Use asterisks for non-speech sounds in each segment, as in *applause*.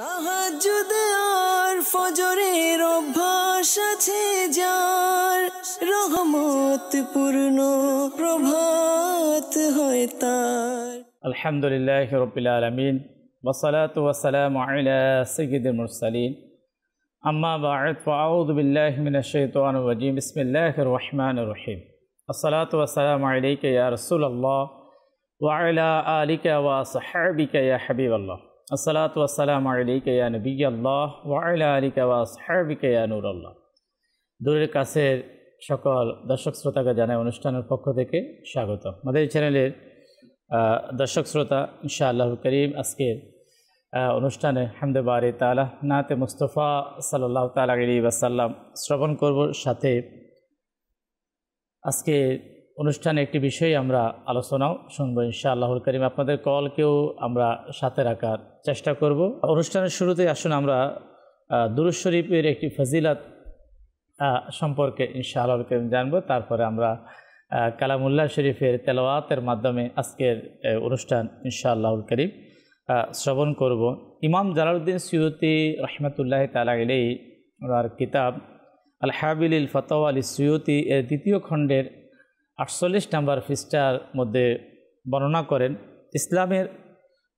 তাহাজুদ আর ফজরের অভ্যাস আছে যার রহমত পূর্ণ প্রভাত হয় তার আলহামদুলিল্লাহ রবিল আলমিন وصلاة والسلام على سيد المرسلين أما بعد فأعوذ بالله من الشيطان الرجيم بسم الله الرحمن الرحيم الصلاة والسلام عليك يا رسول الله وعلى آلك وصحابك يا حبيب الله আসসালাতু আসসালাম আলিক ইয়া নবী নুর আল্লাহ দূরের কাছের সকল দর্শক শ্রোতাকে জানায় অনুষ্ঠানের পক্ষ থেকে স্বাগত আমাদের চ্যানেলের দর্শক শ্রোতা ইনশা আল্লাহ করিম আজকের অনুষ্ঠানে হামদে বারে তালা নাতে মুস্তফা সাল্লাহ তালা আলী ওয়াসাল্লাম শ্রবণ করব সাথে আজকে অনুষ্ঠানে একটি বিষয়ে আমরা আলোচনাও শুনবো ইনশা আল্লাহুল করিম আপনাদের কলকেও আমরা সাথে রাখার চেষ্টা করব অনুষ্ঠানের শুরুতে আসুন আমরা দুরুজ শরীফের একটি ফজিলাত সম্পর্কে ইনশা আল্লাহুল করিম জানবো তারপরে আমরা কালামুল্লাহ শরীফের তেলাওয়াতের মাধ্যমে আজকের অনুষ্ঠান ইনশা আল্লাহুল করিম শ্রবণ করব ইমাম জালালউদ্দিন সিউতি রহমতুল্লাহ তালা ইলেই ওনার কিতাব আল হাবিল ফতোয়া আলী সিউতি এর দ্বিতীয় খণ্ডের আটচল্লিশ নাম্বার ফিস্টার মধ্যে বর্ণনা করেন ইসলামের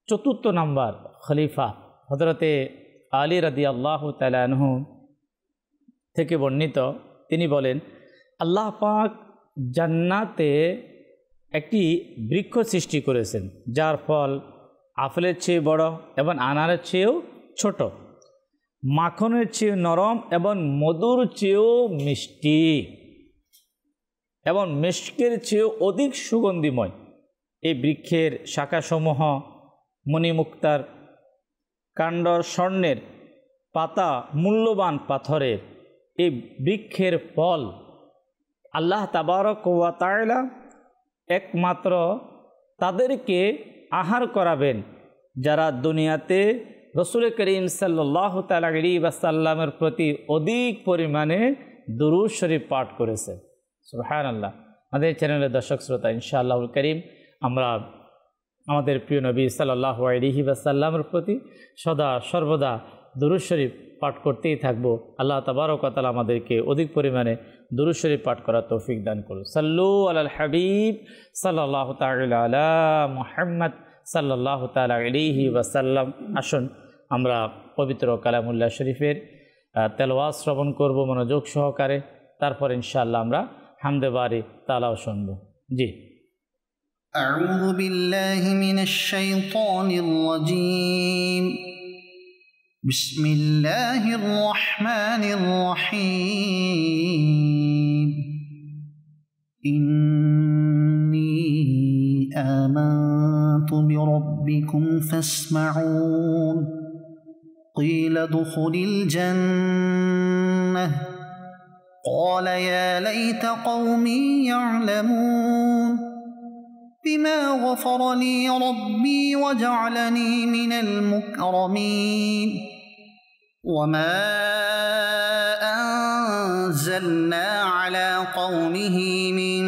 চতুর্থ নাম্বার খলিফা হজরতে আলী রাদি আল্লাহ তালাহু থেকে বর্ণিত তিনি বলেন আল্লাহ পাক জান্নাতে একটি বৃক্ষ সৃষ্টি করেছেন যার ফল আপেলের চেয়ে বড় এবং আনারের চেয়েও ছোট মাখনের চেয়ে নরম এবং মধুর চেয়েও মিষ্টি এবং মেস্কের চেয়েও অধিক সুগন্ধিময় এই বৃক্ষের শাখাসমূহ মণিমুক্তার কাণ্ড স্বর্ণের পাতা মূল্যবান পাথরের এই বৃক্ষের ফল আল্লাহ তাবারক ওয়া তায়লা একমাত্র তাদেরকে আহার করাবেন যারা দুনিয়াতে রসুল করিম সাল্লাহ তালা বা বাসাল্লামের প্রতি অধিক পরিমাণে দুরুদ শরীফ পাঠ করেছে সুবাহান আল্লাহ আমাদের চ্যানেলের দর্শক শ্রোতা আল্লাহুল করিম আমরা আমাদের প্রিয় নবী সাল্লাহ আলিহি বাসাল্লামের প্রতি সদা সর্বদা দুরুজ শরীফ পাঠ করতেই থাকবো আল্লাহ তাবারকাতাল আমাদেরকে অধিক পরিমাণে দুরু শরীফ পাঠ করার তৌফিক দান করুন সাল্লু আল হাবিব সাল্লাহ তাল মোহাম্মদ সাল্লাহ তালা আলিহি ওয়াসাল্লাম আসুন আমরা পবিত্র কালামুল্লাহ শরীফের তেলোয়া শ্রবণ করব মনোযোগ সহকারে তারপর ইনশাআল্লাহ আমরা হামদে বাড়ি তালাও শুনব জি أعوذ بالله من الشيطان الرجيم بسم الله الرحمن الرحيم إني آمنت بربكم فاسمعون قيل ادخل الجنة قال يا ليت قومي يعلمون بما غفر لي ربي وجعلني من المكرمين وما أنزلنا على قومه من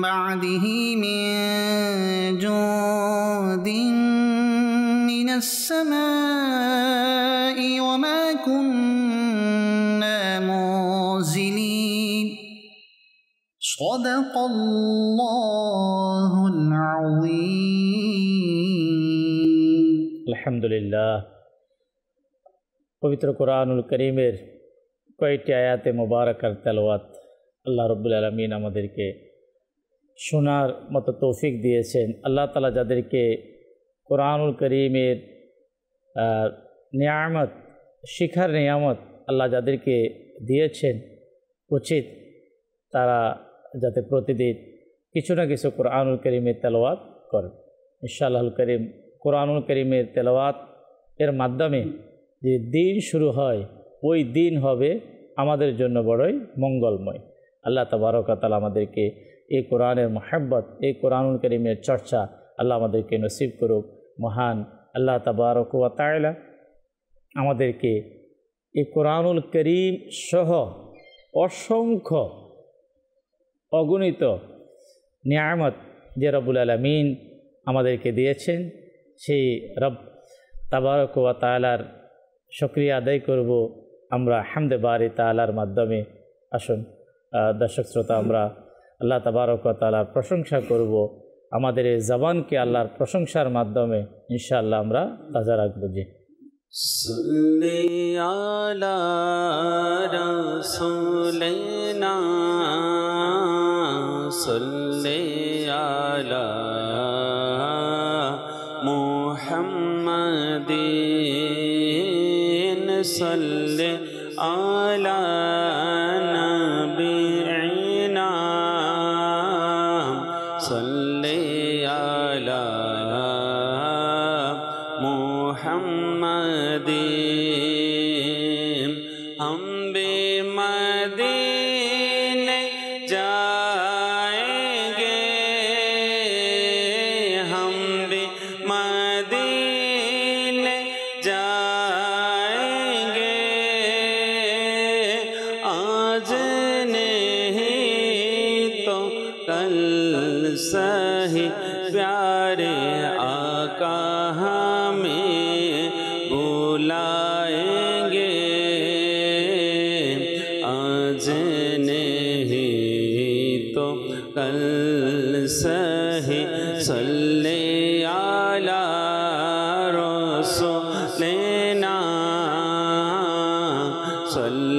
بعده من صدق الله العظيم الحمد لله পবিত্র কোরআনুল করিমের কয়েকটি আয়াতে মোবারকার তেলওয়াত আল্লাহ রব্বুল আলমিন আমাদেরকে শোনার মতো তৌফিক দিয়েছেন আল্লাহ তালা যাদেরকে কোরআনুল করিমের নিয়ামত শিখার নিয়ামত আল্লাহ যাদেরকে দিয়েছেন উচিত তারা যাতে প্রতিদিন কিছু না কিছু কোরআনুল করিমের তেলাওয়াত করে ইশাল করিম কোরআনুল করিমের তেলাওয়াত এর মাধ্যমে যে দিন শুরু হয় ওই দিন হবে আমাদের জন্য বড়ই মঙ্গলময় আল্লাহ তবরকাতাল আমাদেরকে এই কোরআনের মহাব্বত এই কোরআনুল করিমের চর্চা আল্লাহ আমাদেরকে নসিব করুক মহান আল্লাহ তাবারকুয়া আমাদেরকে এই কোরআনুল করিম সহ অসংখ্য অগণিত নিয়ামত যে রবুল আলমিন আমাদেরকে দিয়েছেন সেই রব তাবারক ওয়া তালার সক্রিয়া আদায় করব আমরা হামদে বারি তালার মাধ্যমে আসুন দর্শক শ্রোতা আমরা আল্লাহ তাবারক ওয়া তালার প্রশংসা করব আমাদের এই জবানকে আল্লাহর প্রশংসার মাধ্যমে ইনশাআল্লাহ আমরা তাজা রাখবো যে سل رسولنا صلی علی محمد صلی علی सो लेना सल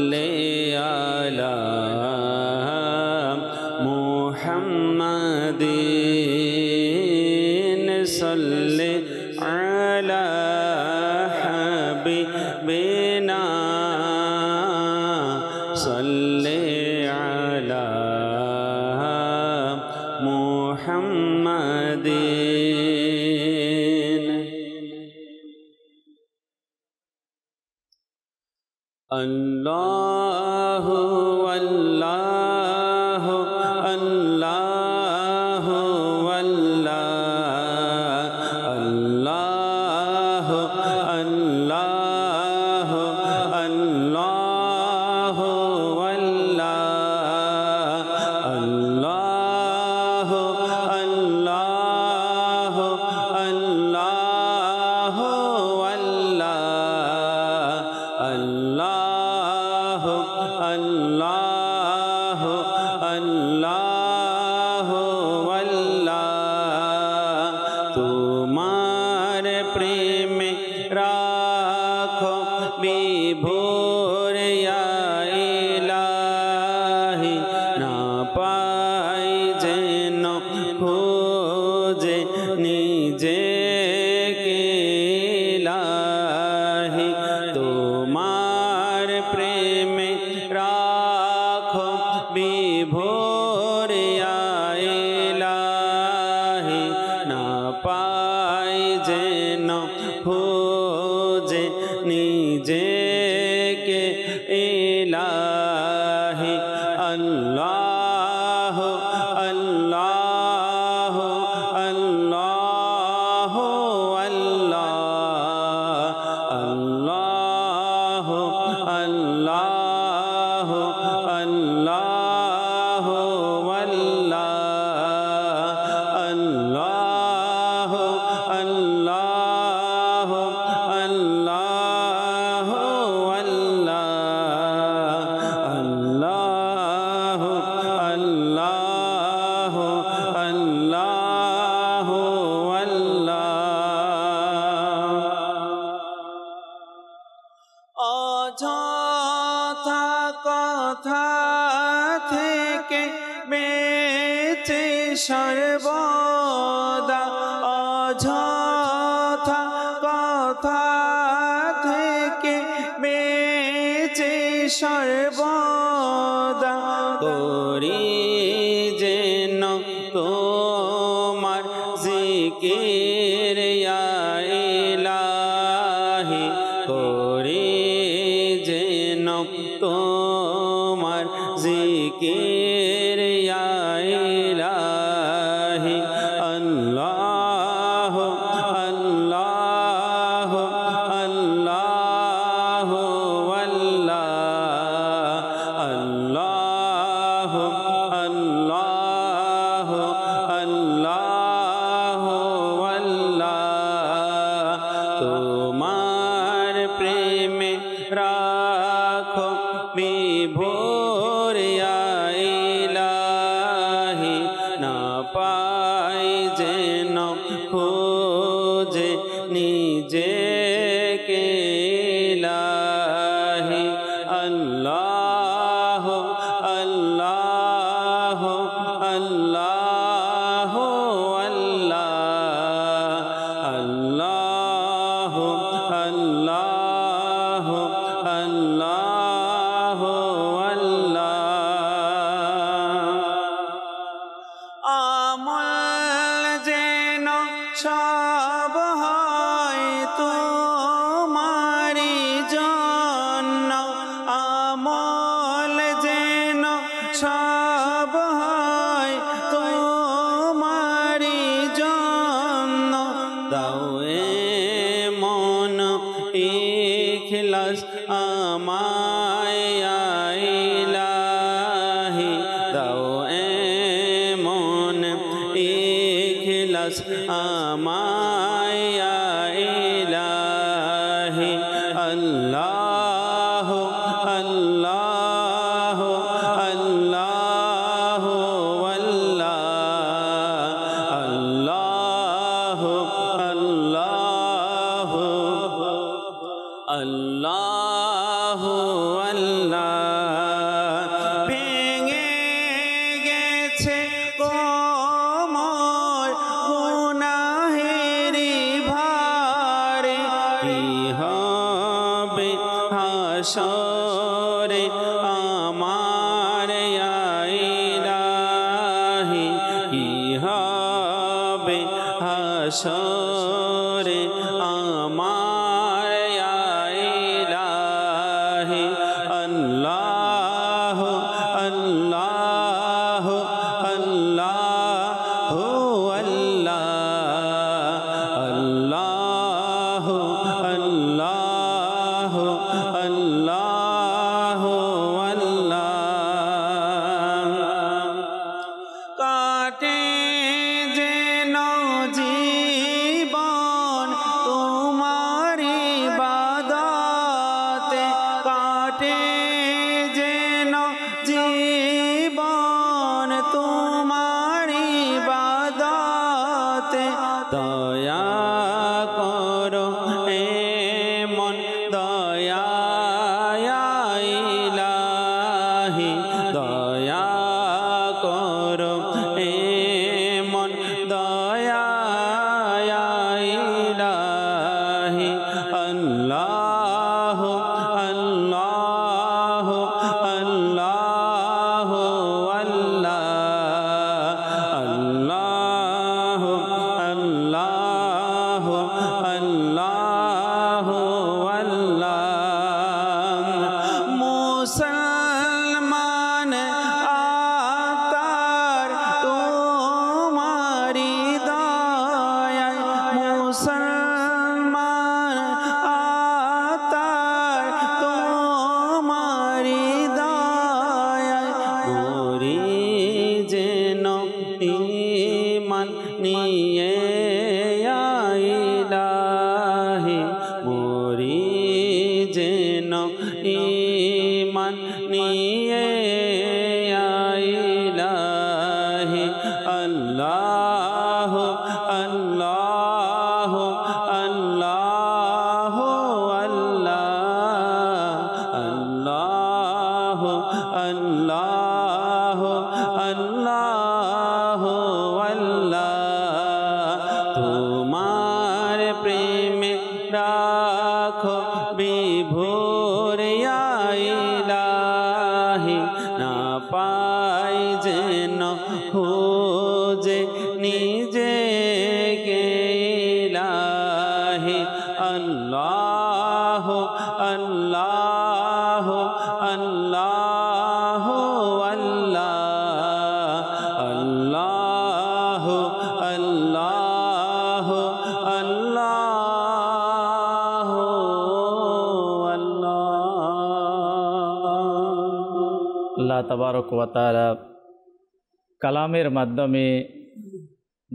কালামের মাধ্যমে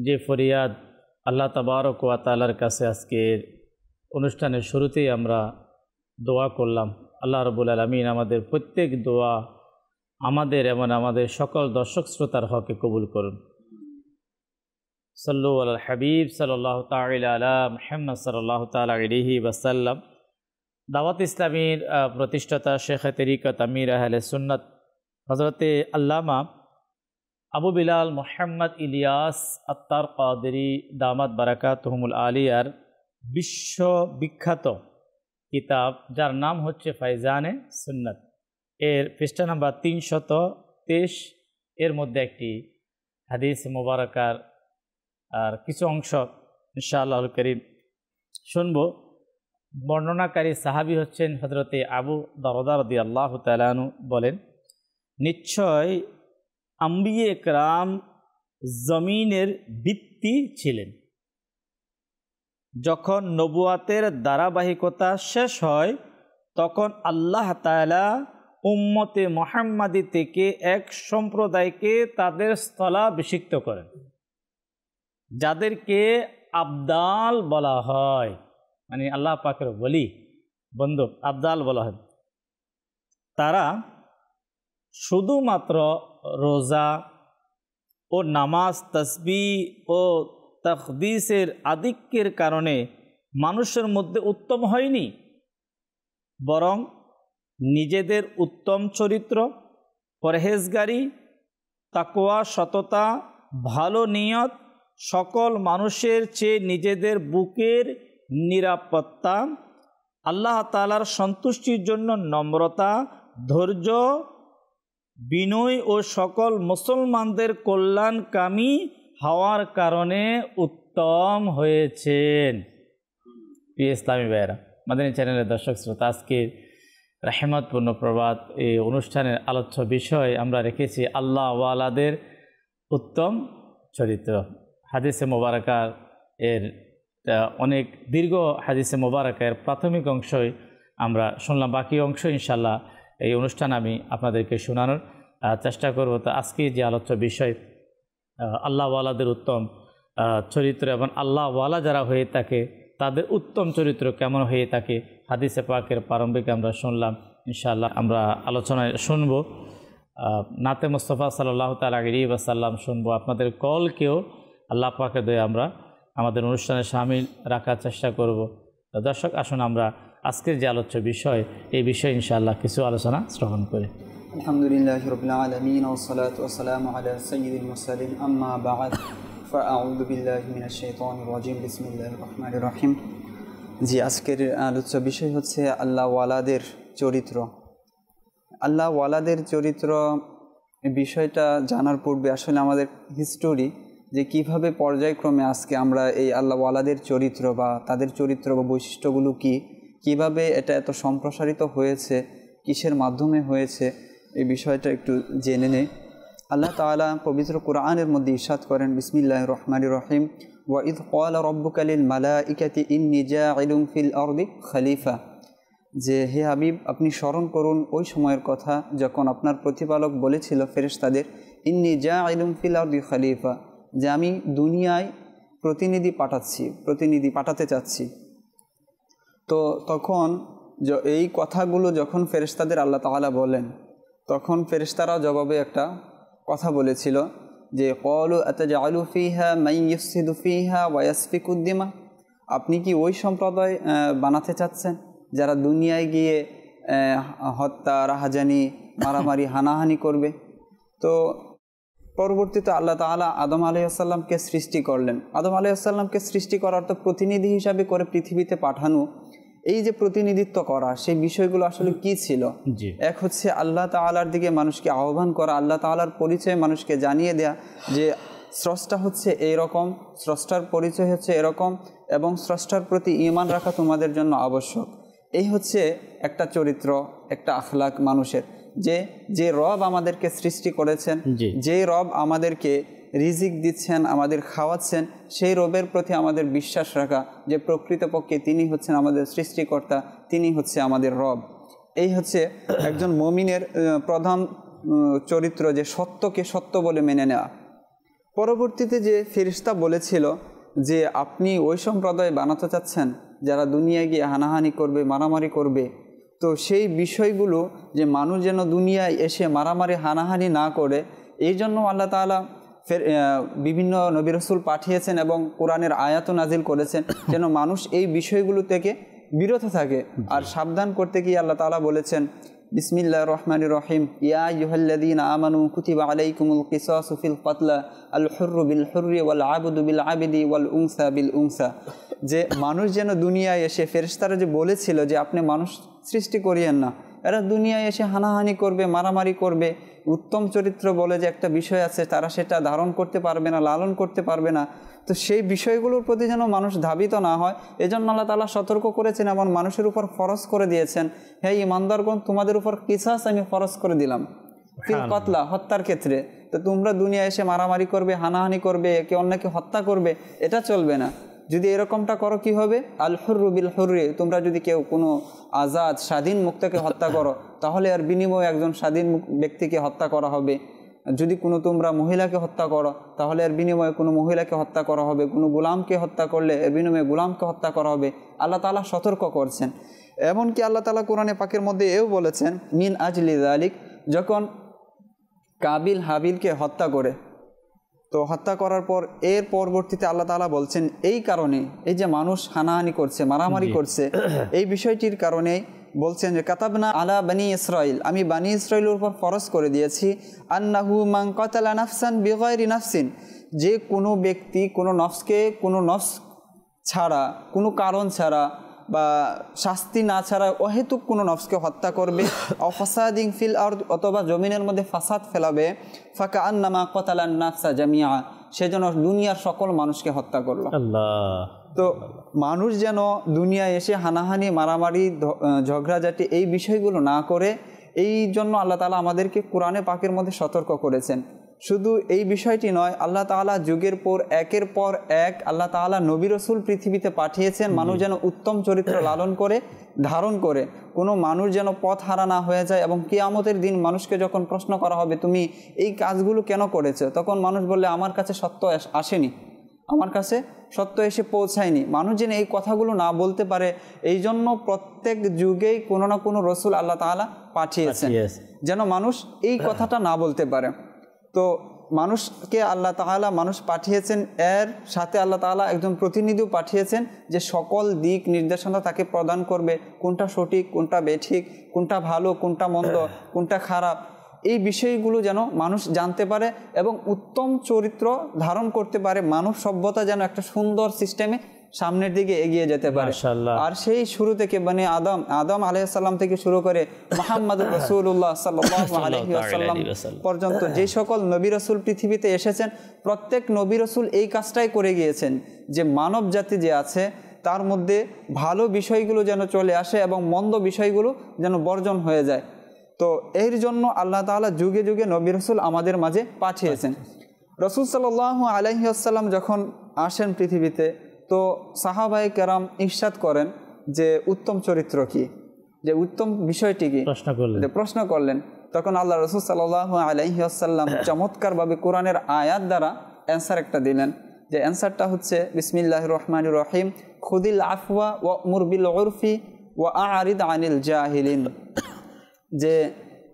যে ফরিয়াদ আল্লাহ তাবারক তালার কাছে আজকের অনুষ্ঠানের শুরুতেই আমরা দোয়া করলাম আল্লাহ রবুল আলমিন আমাদের প্রত্যেক দোয়া আমাদের এবং আমাদের সকল দর্শক শ্রোতার হকে কবুল করুন সাল্লু আল হাবিব সাল্লাহ তালা মহম্মদ সাল্লাহ তালিহি বাসাল্লাম দাওয়াত ইসলামীর প্রতিষ্ঠাতা শেখ তরিকত আমির আহলে সুন্নত হজরতে আল্লামা আবু বিলাল মোহাম্মদ ইলিয়াস আত্মার কাদেরি দামাত বারাকা তহমুল আলিয়ার বিশ্ববিখ্যাত কিতাব যার নাম হচ্ছে ফাইজানে সুন্নত এর পৃষ্ঠা নাম্বার তিনশত তেইশ এর মধ্যে একটি হাদিস মুবারকার আর কিছু অংশ ইনশাআল্লাহ করিম শুনব বর্ণনাকারী সাহাবি হচ্ছেন হজরতে আবু দরদার দি আল্লাহ তালানু বলেন নিশ্চয় আম্বিয়ে একরাম জমিনের ভিত্তি ছিলেন যখন নবুয়াতের ধারাবাহিকতা শেষ হয় তখন আল্লাহ তালা উম্মতে মোহাম্মাদি থেকে এক সম্প্রদায়কে তাদের স্থলাভিষিক্ত করেন যাদেরকে আবদাল বলা হয় মানে আল্লাহ পাকের বলি বন্ধু আবদাল বলা হয় তারা শুধুমাত্র রোজা ও নামাজ তসবি ও তখদিসের আধিক্যের কারণে মানুষের মধ্যে উত্তম হয়নি বরং নিজেদের উত্তম চরিত্র পরহেজগারি তাকোয়া সততা ভালো নিয়ত সকল মানুষের চেয়ে নিজেদের বুকের নিরাপত্তা আল্লাহ তালার সন্তুষ্টির জন্য নম্রতা ধৈর্য বিনয় ও সকল মুসলমানদের কল্যাণকামী হওয়ার কারণে উত্তম হয়েছেন প্রিয় ইসলামী ভাইয়েরা মাদানী চ্যানেলের দর্শক শ্রোতা আজকের রাহেমতপূর্ণ প্রবাদ এই অনুষ্ঠানের আলোচ্য বিষয় আমরা রেখেছি আল্লাহ ওয়ালাদের উত্তম চরিত্র হাদিসে মোবারকার এর অনেক দীর্ঘ হাদিসে মোবারকের প্রাথমিক অংশই আমরা শুনলাম বাকি অংশ ইনশাল্লাহ এই অনুষ্ঠান আমি আপনাদেরকে শোনানোর চেষ্টা করব তো আজকে যে আলোচ্য বিষয় আল্লাহওয়ালাদের উত্তম চরিত্র এবং আল্লাহওয়ালা যারা হয়ে থাকে তাদের উত্তম চরিত্র কেমন হয়ে থাকে হাদিসে পাকের প্রারম্ভিক আমরা শুনলাম ইনশাআল্লাহ আমরা আলোচনায় শুনব নাতে মুস্তফা সাল্লাহ তাল বা সাল্লাম শুনবো আপনাদের কলকেও আল্লাহ পাকে দিয়ে আমরা আমাদের অনুষ্ঠানে সামিল রাখার চেষ্টা করব দর্শক আসুন আমরা আজকের যে আলোচ্য বিষয় এই বিষয়ে ইনশাআল্লাহ কিছু আলোচনা শ্রবণ করি الحمد لله رب العالمين والصلاة والسلام على سيد المرسلين أما بعد فأعوذ بالله من الشيطان الرجيم بسم الله الرحمن الرحيم জি আজকের আলোচ্য বিষয় হচ্ছে আল্লাহ ওয়ালাদের চরিত্র আল্লাহ ওয়ালাদের চরিত্র বিষয়টা জানার পূর্বে আসলে আমাদের হিস্টোরি যে কিভাবে পর্যায়ক্রমে আজকে আমরা এই আল্লাহ ওয়ালাদের চরিত্র বা তাদের চরিত্র বা বৈশিষ্ট্যগুলো কি কিভাবে এটা এত সম্প্রসারিত হয়েছে কিসের মাধ্যমে হয়েছে এই বিষয়টা একটু জেনে নে আল্লাহ তালা পবিত্র কোরআনের মধ্যে ইসাদ করেন বিসমিল্লাহ রহমান রহিম ওয়াঈদ কল রব্বুক আলিল মালা ইকাতি ইন নিজা আইলুম ফিল অর্দি খালিফা যে হে হাবিব আপনি স্মরণ করুন ওই সময়ের কথা যখন আপনার প্রতিপালক বলেছিল ফেরেশতাদের ইন নিজা আইলুম ফিল আর্দি খালিফা যে আমি দুনিয়ায় প্রতিনিধি পাঠাচ্ছি প্রতিনিধি পাঠাতে চাচ্ছি তো তখন এই কথাগুলো যখন ফেরেশতাদের আল্লাহ তালা বলেন তখন ফেরিস্তারা জবাবে একটা কথা বলেছিল যে কলু আতাজা আলু ফিহা মাইসিদু ফিহা ওয়াসফিকুদ্দিমা আপনি কি ওই সম্প্রদায় বানাতে চাচ্ছেন যারা দুনিয়ায় গিয়ে হত্যা রাহাজানি মারামারি *laughs* হানাহানি করবে তো পরবর্তীতে আল্লাহ তালা আদম আলাইসাল্লামকে সৃষ্টি করলেন আদম আলাইসাল্লামকে সৃষ্টি করার তো প্রতিনিধি হিসাবে করে পৃথিবীতে পাঠানো এই যে প্রতিনিধিত্ব করা সেই বিষয়গুলো আসলে কি ছিল এক হচ্ছে আল্লাহ তালার দিকে মানুষকে আহ্বান করা আল্লাহ তালার পরিচয় মানুষকে জানিয়ে দেয়া যে স্রষ্টা হচ্ছে এই রকম স্রষ্টার পরিচয় হচ্ছে এরকম এবং স্রষ্টার প্রতি ইমান রাখা তোমাদের জন্য আবশ্যক এই হচ্ছে একটা চরিত্র একটা আখলাক মানুষের যে যে রব আমাদেরকে সৃষ্টি করেছেন যে রব আমাদেরকে রিজিক দিচ্ছেন আমাদের খাওয়াচ্ছেন সেই রবের প্রতি আমাদের বিশ্বাস রাখা যে প্রকৃতপক্ষে তিনি হচ্ছেন আমাদের সৃষ্টিকর্তা তিনি হচ্ছে আমাদের রব এই হচ্ছে একজন মমিনের প্রধান চরিত্র যে সত্যকে সত্য বলে মেনে নেওয়া পরবর্তীতে যে ফেরিস্তা বলেছিল যে আপনি ওই সম্প্রদায় বানাতে চাচ্ছেন যারা দুনিয়া গিয়ে হানাহানি করবে মারামারি করবে তো সেই বিষয়গুলো যে মানুষ যেন দুনিয়ায় এসে মারামারি হানাহানি না করে এই জন্য আল্লাহ তালা ফের বিভিন্ন নবী রসুল পাঠিয়েছেন এবং কোরআনের আয়াত নাজিল করেছেন *coughs* যেন মানুষ এই বিষয়গুলো থেকে বিরত থাকে আর সাবধান করতে গিয়ে আল্লাহ তালা বলেছেন বিসমিল্লা রহমান রহিম ইয়া ইহল্লাদিন আমানু কুতিবা আলাইকুমুল কিসফিল পাতলা আল হর্রু বিল হর্রি ওয়াল আবুদু বিল আবেদি ওয়াল উংসা বিল উংসা যে মানুষ যেন দুনিয়ায় এসে ফেরেস্তারা যে বলেছিল যে আপনি মানুষ সৃষ্টি করিয়েন না এরা দুনিয়ায় এসে হানাহানি করবে মারামারি করবে উত্তম চরিত্র বলে যে একটা বিষয় আছে তারা সেটা ধারণ করতে পারবে না লালন করতে পারবে না তো সেই বিষয়গুলোর প্রতি যেন মানুষ ধাবিত না হয় এজন্য আল্লাহ তালা সতর্ক করেছেন এবং মানুষের উপর ফরজ করে দিয়েছেন হে ইমানদারগণ তোমাদের উপর কিসাস আমি ফরজ করে দিলাম ফিল কতলা হত্যার ক্ষেত্রে তো তোমরা দুনিয়া এসে মারামারি করবে হানাহানি করবে একে অন্যকে হত্যা করবে এটা চলবে না যদি এরকমটা করো কি হবে আল হর্রু বিল হর্রে তোমরা যদি কেউ কোনো আজাদ স্বাধীন মুক্তকে হত্যা করো তাহলে আর বিনিময়ে একজন স্বাধীন ব্যক্তিকে হত্যা করা হবে যদি কোনো তোমরা মহিলাকে হত্যা করো তাহলে এর বিনিময়ে কোনো মহিলাকে হত্যা করা হবে কোনো গোলামকে হত্যা করলে এর বিনিময়ে গোলামকে হত্যা করা হবে আল্লাহ তালা সতর্ক করছেন এমনকি আল্লাহ তালা কোরআনে পাকের মধ্যে এও বলেছেন মিন আজলিদ আলিক যখন কাবিল হাবিলকে হত্যা করে তো হত্যা করার পর এর পরবর্তীতে আল্লাহ তালা বলছেন এই কারণে এই যে মানুষ হানাহানি করছে মারামারি করছে *clears throat* এই বিষয়টির কারণে বলছেন যে কাতাবনা আলা বানি ইসরাইল আমি বানি ইসরায়েলের উপর ফরজ করে দিয়েছি আন্নাহু মাং কতালা নাফসান বেগরি নাফসিন যে কোনো ব্যক্তি কোনো নফসকে কোনো নফস ছাড়া কোনো কারণ ছাড়া বা শাস্তি না ছাড়া অহেতুক কোনো নফসকে হত্যা করবে অফাসাদিং ফিল আর অথবা জমিনের মধ্যে ফাসাদ ফেলাবে ফাঁকা আন্নামা কতালান নাফসা জামিয়া সে যেন দুনিয়ার সকল মানুষকে হত্যা করলো তো মানুষ যেন দুনিয়ায় এসে হানাহানি মারামারি ঝগড়াঝাটি এই বিষয়গুলো না করে এই জন্য আল্লাহ তালা আমাদেরকে কোরআনে পাকের মধ্যে সতর্ক করেছেন শুধু এই বিষয়টি নয় আল্লাহ তালা যুগের পর একের পর এক আল্লাহ তালা নবী রসুল পৃথিবীতে পাঠিয়েছেন মানুষ যেন উত্তম চরিত্র লালন করে ধারণ করে কোনো মানুষ যেন পথ হারা না হয়ে যায় এবং কেয়ামতের দিন মানুষকে যখন প্রশ্ন করা হবে তুমি এই কাজগুলো কেন করেছো তখন মানুষ বললে আমার কাছে সত্য আসেনি আমার কাছে সত্য এসে পৌঁছায়নি মানুষ যেন এই কথাগুলো না বলতে পারে এই জন্য প্রত্যেক যুগেই কোনো না কোনো রসুল আল্লাহ তালা পাঠিয়েছেন যেন মানুষ এই কথাটা না বলতে পারে তো মানুষকে আল্লাহ তালা মানুষ পাঠিয়েছেন এর সাথে আল্লাহ তালা একজন প্রতিনিধিও পাঠিয়েছেন যে সকল দিক নির্দেশনা তাকে প্রদান করবে কোনটা সঠিক কোনটা বেঠিক কোনটা ভালো কোনটা মন্দ কোনটা খারাপ এই বিষয়গুলো যেন মানুষ জানতে পারে এবং উত্তম চরিত্র ধারণ করতে পারে মানব সভ্যতা যেন একটা সুন্দর সিস্টেমে সামনের দিকে এগিয়ে যেতে পারে আর সেই শুরু থেকে মানে আদম আদম আলাইসাল্লাম থেকে শুরু করে মোহাম্মদ রসুল্লাহ সাল্লাম পর্যন্ত যে সকল নবী রসুল পৃথিবীতে এসেছেন প্রত্যেক নবী রসুল এই কাজটাই করে গিয়েছেন যে মানব জাতি যে আছে তার মধ্যে ভালো বিষয়গুলো যেন চলে আসে এবং মন্দ বিষয়গুলো যেন বর্জন হয়ে যায় তো এর জন্য আল্লাহ তালা যুগে যুগে নবী রসুল আমাদের মাঝে পাঠিয়েছেন আচ্ছা। রসুল সাল আলহিহাসাল্লাম যখন আসেন পৃথিবীতে তো সাহাবাই কেরাম ইরশাদ করেন যে উত্তম চরিত্র কি যে উত্তম বিষয়টি কি প্রশ্ন করলেন প্রশ্ন করলেন তখন আল্লাহ রসুল সাল্লাহ আলাইসাল্লাম চমৎকারভাবে কোরআনের আয়াত দ্বারা অ্যান্সার একটা দিলেন যে অ্যান্সারটা হচ্ছে বিসমিল্লাহ রহমান রহিম খুদিল আফওয়া ও মুরবিল ওরফি ও আরিদ আনিল জাহিলিন যে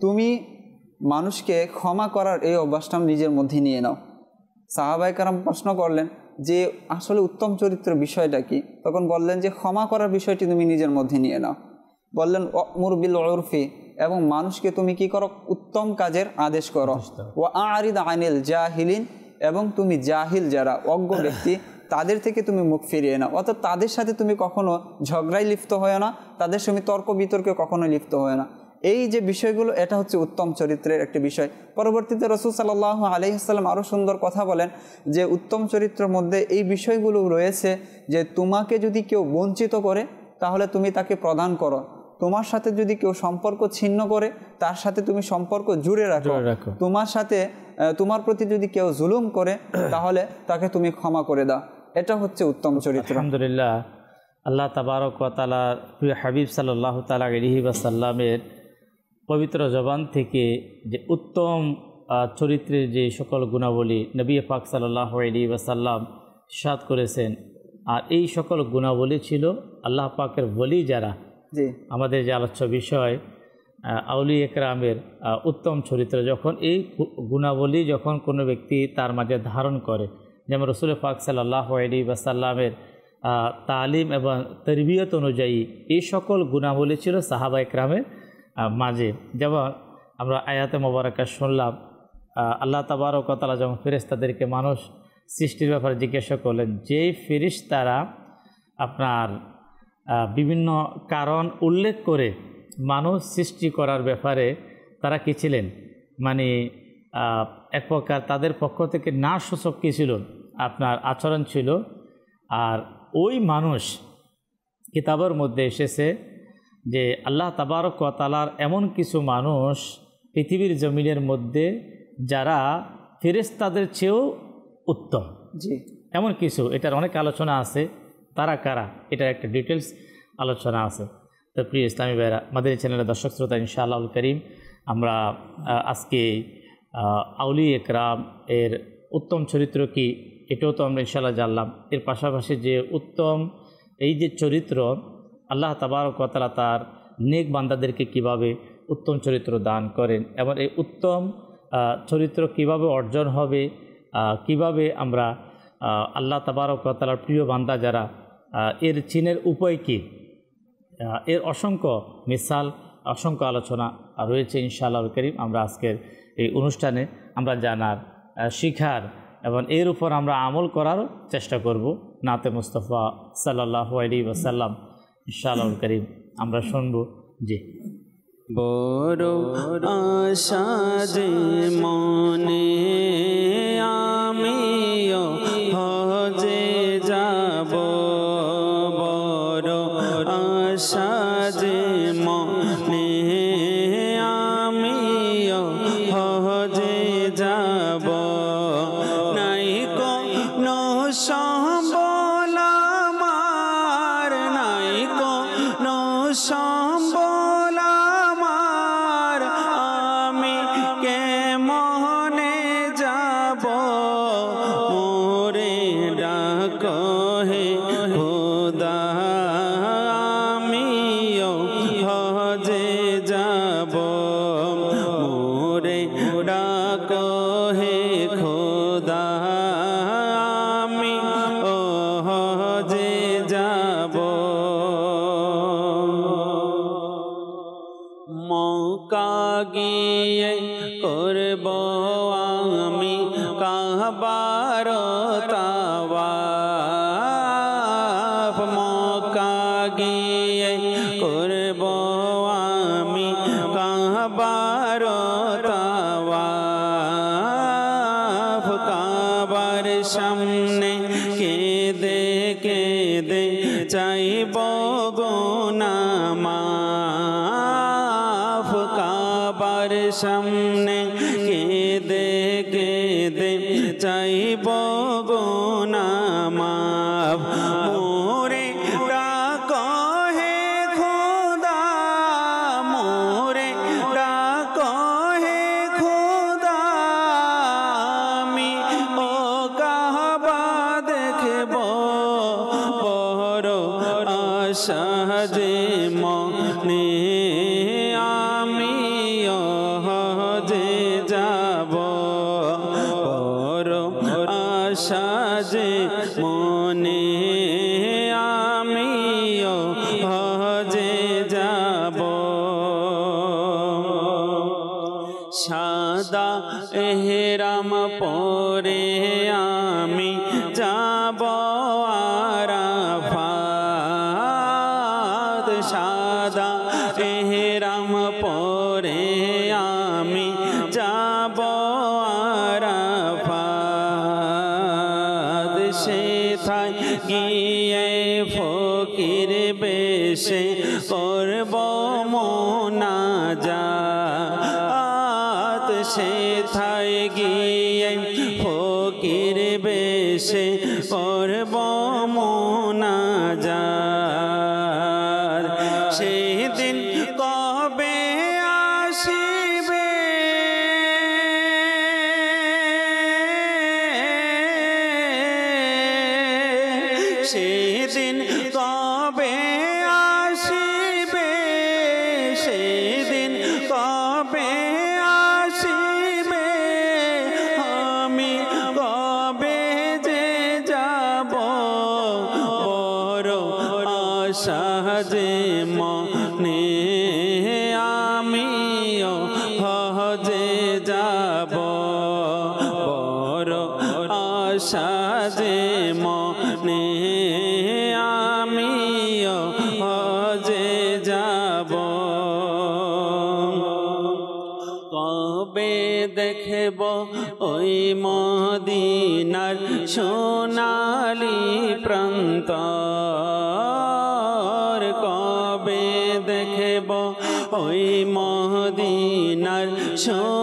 তুমি মানুষকে ক্ষমা করার এই অভ্যাসটা নিজের মধ্যে নিয়ে নাও সাহাবাই কারাম প্রশ্ন করলেন যে আসলে উত্তম চরিত্র বিষয়টা কি তখন বললেন যে ক্ষমা করার বিষয়টি তুমি নিজের মধ্যে নিয়ে নাও বললেন মুরবিল ওরফি এবং মানুষকে তুমি কি করো উত্তম কাজের আদেশ করো ও আরিদ আনিল জাহিলিন এবং তুমি জাহিল যারা অজ্ঞ ব্যক্তি তাদের থেকে তুমি মুখ ফিরিয়ে নাও অর্থাৎ তাদের সাথে তুমি কখনো ঝগড়ায় লিপ্ত হয় না তাদের সঙ্গে তর্ক বিতর্কে কখনো লিপ্ত হয় না এই যে বিষয়গুলো এটা হচ্ছে উত্তম চরিত্রের একটি বিষয় পরবর্তীতে রসুল সাল্লাহ আলহিহাল্লাম আরও সুন্দর কথা বলেন যে উত্তম চরিত্রের মধ্যে এই বিষয়গুলো রয়েছে যে তোমাকে যদি কেউ বঞ্চিত করে তাহলে তুমি তাকে প্রদান করো তোমার সাথে যদি কেউ সম্পর্ক ছিন্ন করে তার সাথে তুমি সম্পর্ক জুড়ে রাখো তোমার সাথে তোমার প্রতি যদি কেউ জুলুম করে *clears throat* তাহলে তাকে তুমি ক্ষমা করে দাও এটা হচ্ছে উত্তম চরিত্র আলহামদুলিল্লাহ আল্লাহ তাবারক ওয়া প্রিয় হাবিব সাল্লাহ তালা রিহিবাসাল্লামের পবিত্র জবান থেকে যে উত্তম চরিত্রের যে সকল গুণাবলী নবী পাক সাল্লাহ আলী ওয়াসাল্লাম সাদ করেছেন আর এই সকল গুণাবলী ছিল আল্লাহ পাকের বলি যারা আমাদের যে আলোচ্য বিষয় আউলি একরামের উত্তম চরিত্র যখন এই গুণাবলী যখন কোনো ব্যক্তি তার মাঝে ধারণ করে যেমন রসুল পাক সাল্লাহ আলী ওয়াসাল্লামের তালিম এবং তরবিয়ত অনুযায়ী এই সকল গুণাবলী ছিল সাহাবা একরামের মাঝে যেমন আমরা আয়াতে মোবারকা শুনলাম আল্লাহ তাবারকতলা যখন তাদেরকে মানুষ সৃষ্টির ব্যাপারে জিজ্ঞাসা করলেন যেই তারা আপনার বিভিন্ন কারণ উল্লেখ করে মানুষ সৃষ্টি করার ব্যাপারে তারা কী ছিলেন মানে এক প্রকার তাদের পক্ষ থেকে না সূচক কী ছিল আপনার আচরণ ছিল আর ওই মানুষ কিতাবের মধ্যে এসেছে যে আল্লাহ তাবারক তালার এমন কিছু মানুষ পৃথিবীর জমিনের মধ্যে যারা ফেরেস্তাদের চেয়েও উত্তম জি এমন কিছু এটার অনেক আলোচনা আছে তারা কারা এটার একটা ডিটেলস আলোচনা আছে তো প্রিয় ইসলামী ভাইরা আমাদের চ্যানেলের দর্শক শ্রোতা আল করিম আমরা আজকে আউলি একরাম এর উত্তম চরিত্র কি এটাও তো আমরা ইনশাআল্লাহ জানলাম এর পাশাপাশি যে উত্তম এই যে চরিত্র আল্লাহ তাবারকতলা তার নেক বান্দাদেরকে কিভাবে উত্তম চরিত্র দান করেন এবং এই উত্তম চরিত্র কিভাবে অর্জন হবে কিভাবে আমরা আল্লাহ তাবারকতলার প্রিয় বান্দা যারা এর চীনের উপায় কী এর অসংখ্য মিসাল অসংখ্য আলোচনা রয়েছে ইনশাআল্লাহ করিম আমরা আজকের এই অনুষ্ঠানে আমরা জানার শিখার এবং এর উপর আমরা আমল করারও চেষ্টা করব নাতে মুস্তফা সাল্লাহ আলী ওসাল্লাম ইনশাআল্লাহ করিম আমরা শুনব যে বড় আশা মনে আমিও करो সহজে মনে আমিও হজে যাব বড় অসহজে মনে আমিও হজে যাব কবে দেখব ওই মদিনার সোন ছোট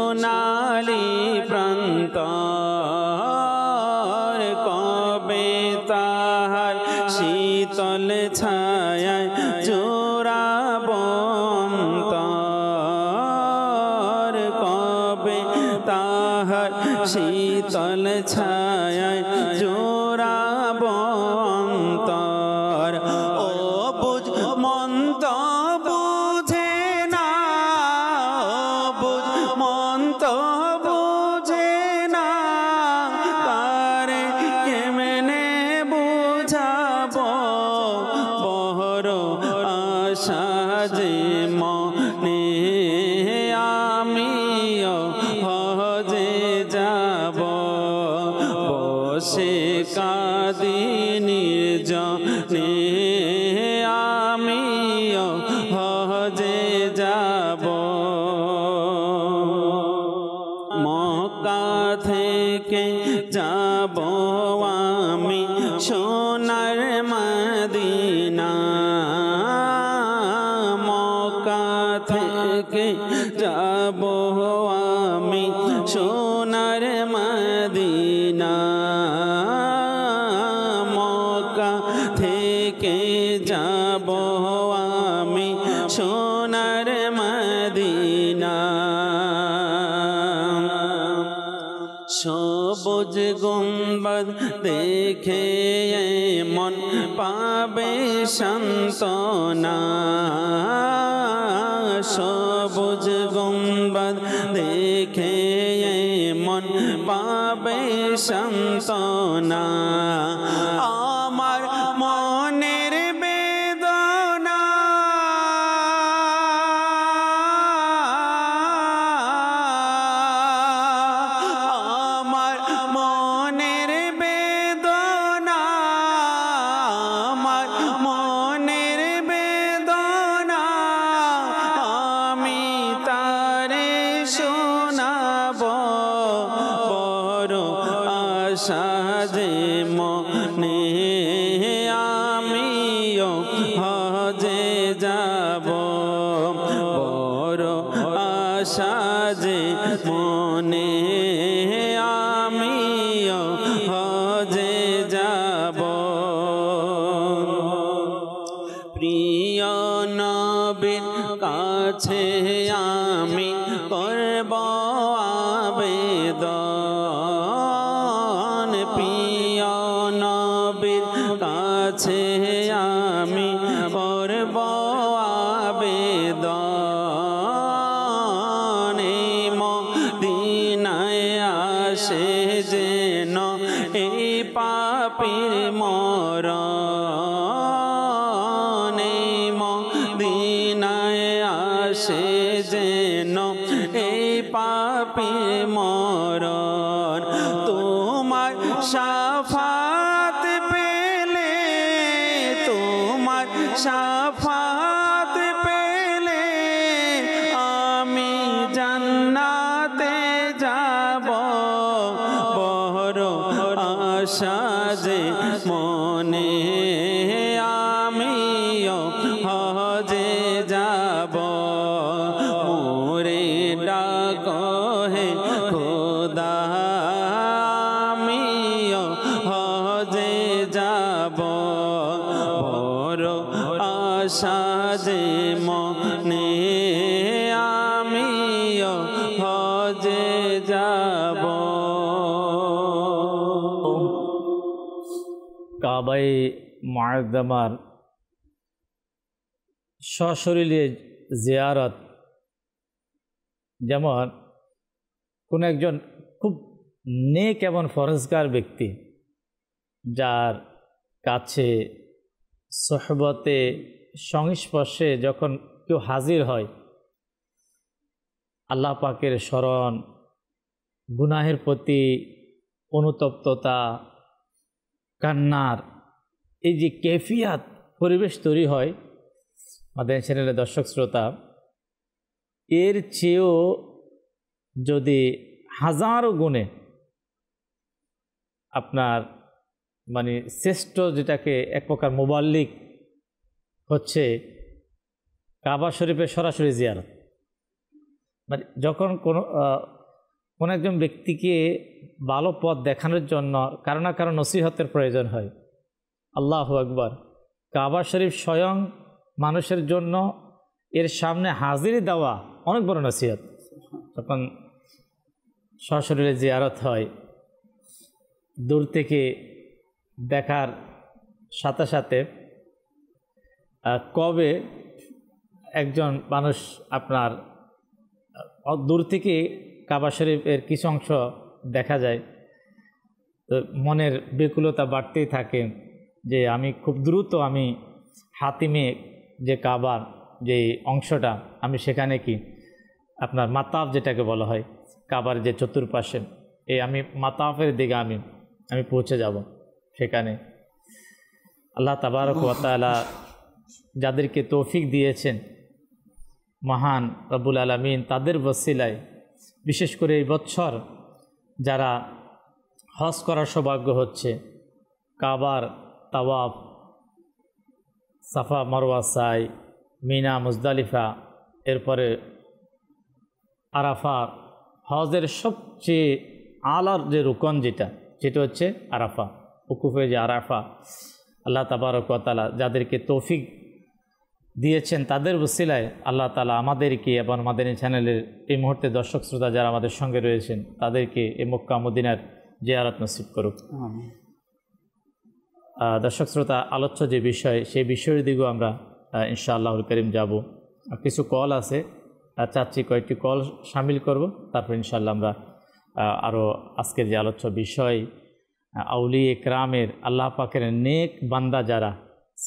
সবুজ গম্বদ দেখে মন পাবে সন্তনা সবুজ গম্বদ দেখে মন পাবে সন্তনা আদামার সশরীরে জিয়ারত যেমন কোন একজন খুব নেক এবং ফরজগার ব্যক্তি যার কাছে সহবতে সংস্পর্শে যখন কেউ হাজির হয় আল্লাহ পাকের স্মরণ গুনাহের প্রতি অনুতপ্ততা কান্নার এই যে কেফিয়াত পরিবেশ তৈরি হয় আমাদের চ্যানেলের দর্শক শ্রোতা এর চেয়েও যদি হাজারো গুণে আপনার মানে শ্রেষ্ঠ যেটাকে এক প্রকার মোবাল্লিক হচ্ছে কাবা শরীফের সরাসরি জিয়ারত মানে যখন কোনো কোনো একজন ব্যক্তিকে ভালো পথ দেখানোর জন্য কারো না কারো নসিহতের প্রয়োজন হয় আল্লাহ আকবর কাবা শরীফ স্বয়ং মানুষের জন্য এর সামনে হাজিরি দেওয়া অনেক বড় নসিহত যখন সশরীরে আরত হয় দূর থেকে দেখার সাথে সাথে কবে একজন মানুষ আপনার দূর থেকে কাবা শরীফের কিছু অংশ দেখা যায় তো মনের বেকুলতা বাড়তেই থাকে যে আমি খুব দ্রুত আমি হাতিমে যে কাবার যে অংশটা আমি সেখানে কি আপনার মাতাফ যেটাকে বলা হয় কাবার যে চতুর্পাশে এই আমি মাতাফের দিকে আমি আমি পৌঁছে যাব সেখানে আল্লাহ তাবারক ওয়াতালা যাদেরকে তৌফিক দিয়েছেন মহান রবুল আলমিন তাদের বসিলায় বিশেষ করে এই বছর যারা হজ করার সৌভাগ্য হচ্ছে কাবার তাওয়াফ সাফা মারোয়া সাই মিনা মুজদালিফা এরপরে আরাফা হজের সবচেয়ে আলার যে রুকন যেটা যেটা হচ্ছে আরাফা উকুফে যে আরাফা আল্লাহ তালা যাদেরকে তৌফিক দিয়েছেন তাদের বসিলায় আল্লাহ তালা আমাদেরকে এবং মাদানী চ্যানেলের এই মুহূর্তে দর্শক শ্রোতা যারা আমাদের সঙ্গে রয়েছেন তাদেরকে এই মক্কা মদিনার জিয়ারাত নসিব করুক দর্শক শ্রোতা আলোচ্য যে বিষয় সেই বিষয়ের দিকেও আমরা ইনশাআল্লাহুল করিম যাব কিছু কল আছে চাচ্ছি কয়েকটি কল সামিল করব তারপর ইনশাআল্লাহ আমরা আরও আজকের যে আলোচ্য বিষয় আউলি একরামের আল্লাহ পাকের নেক বান্দা যারা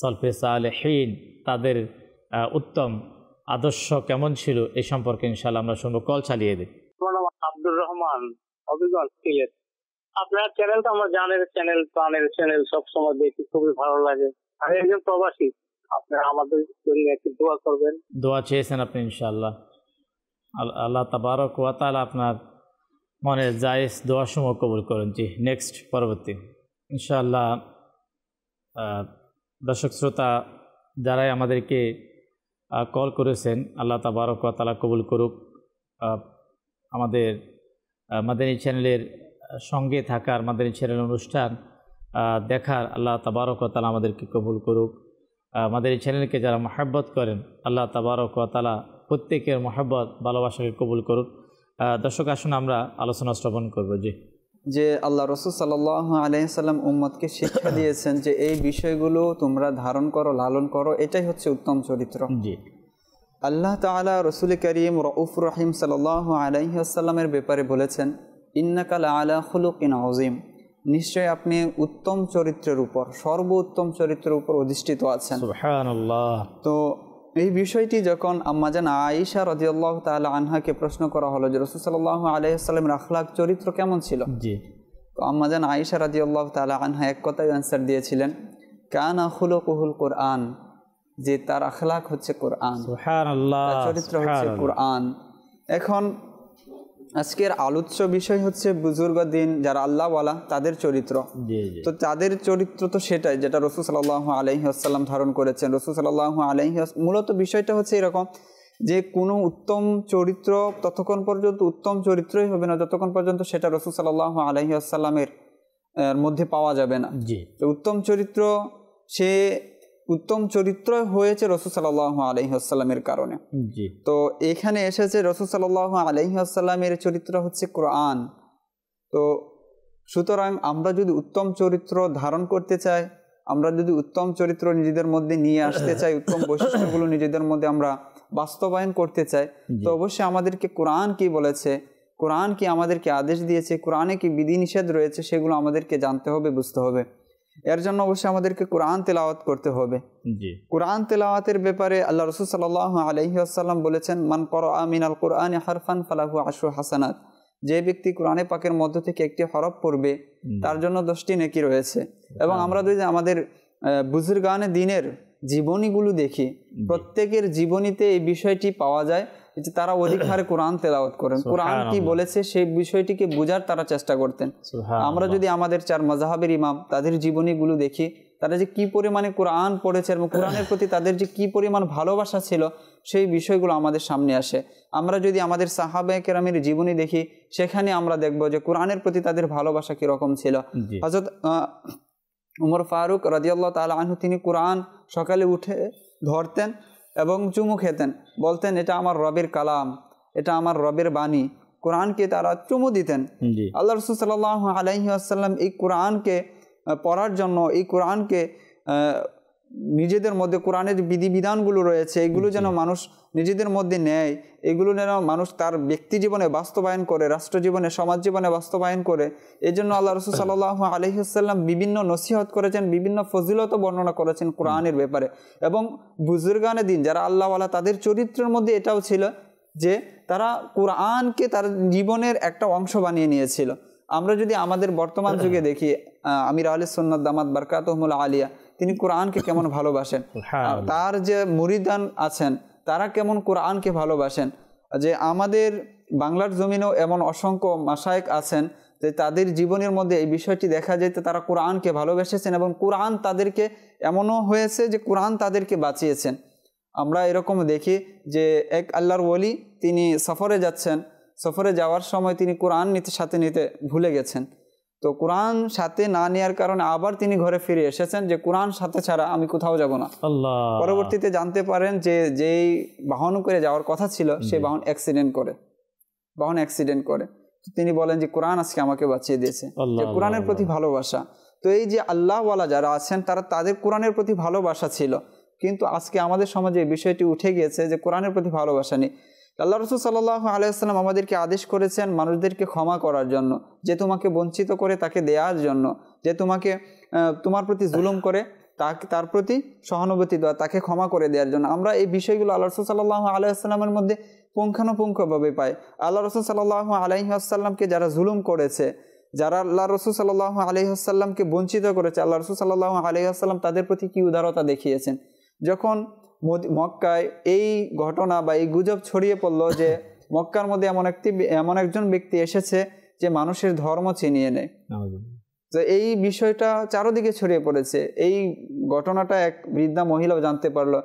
সলফে হেইন তাদের উত্তম আদর্শ কেমন ছিল এ সম্পর্কে ইনশাআল্লাহ আমরা শুনবো কল চালিয়ে দিই আব্দুর রহমান অভিজ্ঞ সিলেট আপনার চ্যানেল তো আমার জানের চ্যানেল প্রাণের চ্যানেল সব সময় দেখি খুবই ভালো লাগে আমি একজন প্রবাসী আপনারা আমাদের জন্য একটু দোয়া করবেন দোয়া চেয়েছেন আপনি ইনশাআল্লাহ আল্লাহ তাবার ওয়া আপনার মনে জায়েজ দোয়া সময় কবুল করেন জি নেক্সট পরবর্তী ইনশাআল্লাহ দর্শক শ্রোতা যারাই আমাদেরকে কল করেছেন আল্লাহ তাবারক ওয়া কবুল করুক আমাদের মাদানী চ্যানেলের সঙ্গে থাকার আমাদের ছেলের অনুষ্ঠান দেখার আল্লাহ তাবারকতালা আমাদেরকে কবুল করুক আমাদের এই চ্যানেলকে যারা মহাব্বত করেন আল্লাহ তালা প্রত্যেকের মহাব্বত ভালোবাসাকে কবুল করুক দর্শক আসুন আমরা আলোচনা শ্রবণ করব জি যে আল্লাহ রসুল সাল আলহিসাল্লাম উম্মদকে শিক্ষা দিয়েছেন যে এই বিষয়গুলো তোমরা ধারণ করো লালন করো এটাই হচ্ছে উত্তম চরিত্র জি আল্লাহ তালা রসুল করিম রউফ রহিম সাল আলহিহাসাল্লামের ব্যাপারে বলেছেন ইন্নাকাল আলা হুলুকিন আজিম নিশ্চয় আপনি উত্তম চরিত্রের উপর সর্ব উত্তম চরিত্রের উপর অধিষ্ঠিত আছেন তো এই বিষয়টি যখন আম্মাজান আয়েশা রদিয়াল্লাহ তাহলে আনহাকে প্রশ্ন করা হলো যে রসুসাল্লাহ আলাইসাল্লামের আখলাক চরিত্র কেমন ছিল তো আম্মাজান আয়েশা আল্লাহ তাহলে আনহা এক কথাই অ্যান্সার দিয়েছিলেন কান আহুল কুহুল কোরআন যে তার আখলাক হচ্ছে কোরআন চরিত্র হচ্ছে কোরআন এখন আজকের আলোচ্য বিষয় হচ্ছে দিন যারা আল্লাহওয়ালা তাদের চরিত্র তো তাদের চরিত্র তো সেটাই যেটা রসুল সাল্লাহ আলহিহাসাল্লাম ধারণ করেছেন রসুল সাল্লাহ আলহি মূলত বিষয়টা হচ্ছে এরকম যে কোনো উত্তম চরিত্র ততক্ষণ পর্যন্ত উত্তম চরিত্রই হবে না যতক্ষণ পর্যন্ত সেটা রসুল সাল্লাহ আলহিহাসাল্লামের মধ্যে পাওয়া যাবে না তো উত্তম চরিত্র সে উত্তম চরিত্র হয়েছে রসুল সাল্লাহ আলহিহাস্লামের কারণে তো এখানে এসেছে রসুল সাল্লাহ আলহিহাস্লামের চরিত্র হচ্ছে কোরআন তো সুতরাং আমরা যদি উত্তম চরিত্র ধারণ করতে চাই আমরা যদি উত্তম চরিত্র নিজেদের মধ্যে নিয়ে আসতে চাই উত্তম বৈশিষ্ট্যগুলো নিজেদের মধ্যে আমরা বাস্তবায়ন করতে চাই তো অবশ্যই আমাদেরকে কোরআন কি বলেছে কোরআন কি আমাদেরকে আদেশ দিয়েছে কোরআনে কি বিধিনিষেধ রয়েছে সেগুলো আমাদেরকে জানতে হবে বুঝতে হবে এর জন্য অবশ্যই আমাদেরকে কোরআন তেলাওয়াত করতে হবে কোরআন তেলাওয়াতের ব্যাপারে আল্লাহ রসুল সাল্লাহ আলহিহাসাল্লাম বলেছেন মান কর আমিন আল কোরআন হারফান ফালাহু আশু হাসানাত যে ব্যক্তি কোরআনে পাকের মধ্য থেকে একটি হরফ পড়বে তার জন্য দশটি নেকি রয়েছে এবং আমরা যদি আমাদের বুজুর্গানে দিনের জীবনীগুলো দেখি প্রত্যেকের জীবনীতে এই বিষয়টি পাওয়া যায় যে তারা অধিক হারে কোরআন তেলাওয়াত করেন কোরআন কি বলেছে সেই বিষয়টিকে বোঝার তারা চেষ্টা করতেন আমরা যদি আমাদের চার মজাহাবের ইমাম তাদের জীবনীগুলো দেখি তারা যে কি পরিমাণে কোরআন পড়েছে এবং কোরআনের প্রতি তাদের যে কি পরিমাণ ভালোবাসা ছিল সেই বিষয়গুলো আমাদের সামনে আসে আমরা যদি আমাদের সাহাবে কেরামের জীবনী দেখি সেখানে আমরা দেখব যে কোরআনের প্রতি তাদের ভালোবাসা কিরকম ছিল হজরত উমর ফারুক রাজিয়াল্লাহ তাল আনহু তিনি কোরআন সকালে উঠে ধরতেন এবং চুমু খেতেন বলতেন এটা আমার রবির কালাম এটা আমার রবির বাণী কোরআনকে তারা চুমু দিতেন আল্লাহ রসুল সাল্লাহ আলাইসাল্লাম এই কোরআনকে পড়ার জন্য এই কোরআনকে নিজেদের মধ্যে কোরআনের বিধিবিধানগুলো রয়েছে এগুলো যেন মানুষ নিজেদের মধ্যে নেয় এগুলো যেন মানুষ তার ব্যক্তি জীবনে বাস্তবায়ন করে রাষ্ট্র জীবনে সমাজ জীবনে বাস্তবায়ন করে এই জন্য আল্লাহ রসুল হ্যাঁ। সাল্লাহ আলহিহাল্লাম বিভিন্ন নসিহত করেছেন বিভিন্ন ফজিলত বর্ণনা করেছেন কোরআনের ব্যাপারে এবং বুজুরগানের দিন যারা আল্লাহওয়ালা তাদের চরিত্রের মধ্যে এটাও ছিল যে তারা কোরআনকে তার জীবনের একটা অংশ বানিয়ে নিয়েছিল আমরা যদি আমাদের বর্তমান হ্যাঁ। যুগে দেখি আমির আলী সন্ন্যদ দামাত বারকাতহমুল আলিয়া তিনি কোরআনকে কেমন ভালোবাসেন তার যে মুরিদান আছেন তারা কেমন কোরআনকে ভালোবাসেন যে আমাদের বাংলার জমিনেও এমন অসংখ্য মাসায়ক আছেন যে তাদের জীবনের মধ্যে এই বিষয়টি দেখা যায় তারা কোরআনকে ভালোবেসেছেন এবং কোরআন তাদেরকে এমনও হয়েছে যে কোরআন তাদেরকে বাঁচিয়েছেন আমরা এরকম দেখি যে এক আল্লাহর ওলি তিনি সফরে যাচ্ছেন সফরে যাওয়ার সময় তিনি কোরআন নিতে সাথে নিতে ভুলে গেছেন তো কোরআন সাথে না নেওয়ার কারণে আবার তিনি ঘরে ফিরে এসেছেন যে কোরআন সাথে ছাড়া আমি কোথাও যাব না পরবর্তীতে জানতে পারেন যে যেই বাহন করে যাওয়ার কথা ছিল সে বাহন অ্যাক্সিডেন্ট করে বাহন অ্যাক্সিডেন্ট করে তিনি বলেন যে কোরআন আজকে আমাকে বাঁচিয়ে দিয়েছে যে কোরআনের প্রতি ভালোবাসা তো এই যে আল্লাহওয়ালা যারা আছেন তারা তাদের কোরআনের প্রতি ভালোবাসা ছিল কিন্তু আজকে আমাদের সমাজে এই বিষয়টি উঠে গিয়েছে যে কোরআনের প্রতি ভালোবাসা নেই আল্লাহ রসুল সাল্লাহ আলাইসাল্লাম আমাদেরকে আদেশ করেছেন মানুষদেরকে ক্ষমা করার জন্য যে তোমাকে বঞ্চিত করে তাকে দেওয়ার জন্য যে তোমাকে তোমার প্রতি জুলুম করে তাকে তার প্রতি সহানুভূতি দেওয়া তাকে ক্ষমা করে দেওয়ার জন্য আমরা এই বিষয়গুলো আল্লাহ রসুল সাল্লাহ আলাইসাল্লামের মধ্যে পুঙ্খানুপুঙ্খভাবে পাই আল্লাহ রসুল সাল্লাহ আলাইসাল্লামকে যারা জুলুম করেছে যারা আল্লাহ রসুল সাল্লাহ আলহিহাসাল্লামকে বঞ্চিত করেছে আল্লাহ রসুল সাল্লাহ আলহিহাসাল্লাম তাদের প্রতি কি উদারতা দেখিয়েছেন যখন মক্কায় এই ঘটনা বা এই গুজব ছড়িয়ে পড়লো যে *laughs* মক্কার মধ্যে এমন একটি এমন একজন ব্যক্তি এসেছে যে মানুষের ধর্ম ছিনিয়ে নেয় তো এই বিষয়টা চারোদিকে ছড়িয়ে পড়েছে এই ঘটনাটা এক বৃদ্ধা মহিলাও জানতে পারলো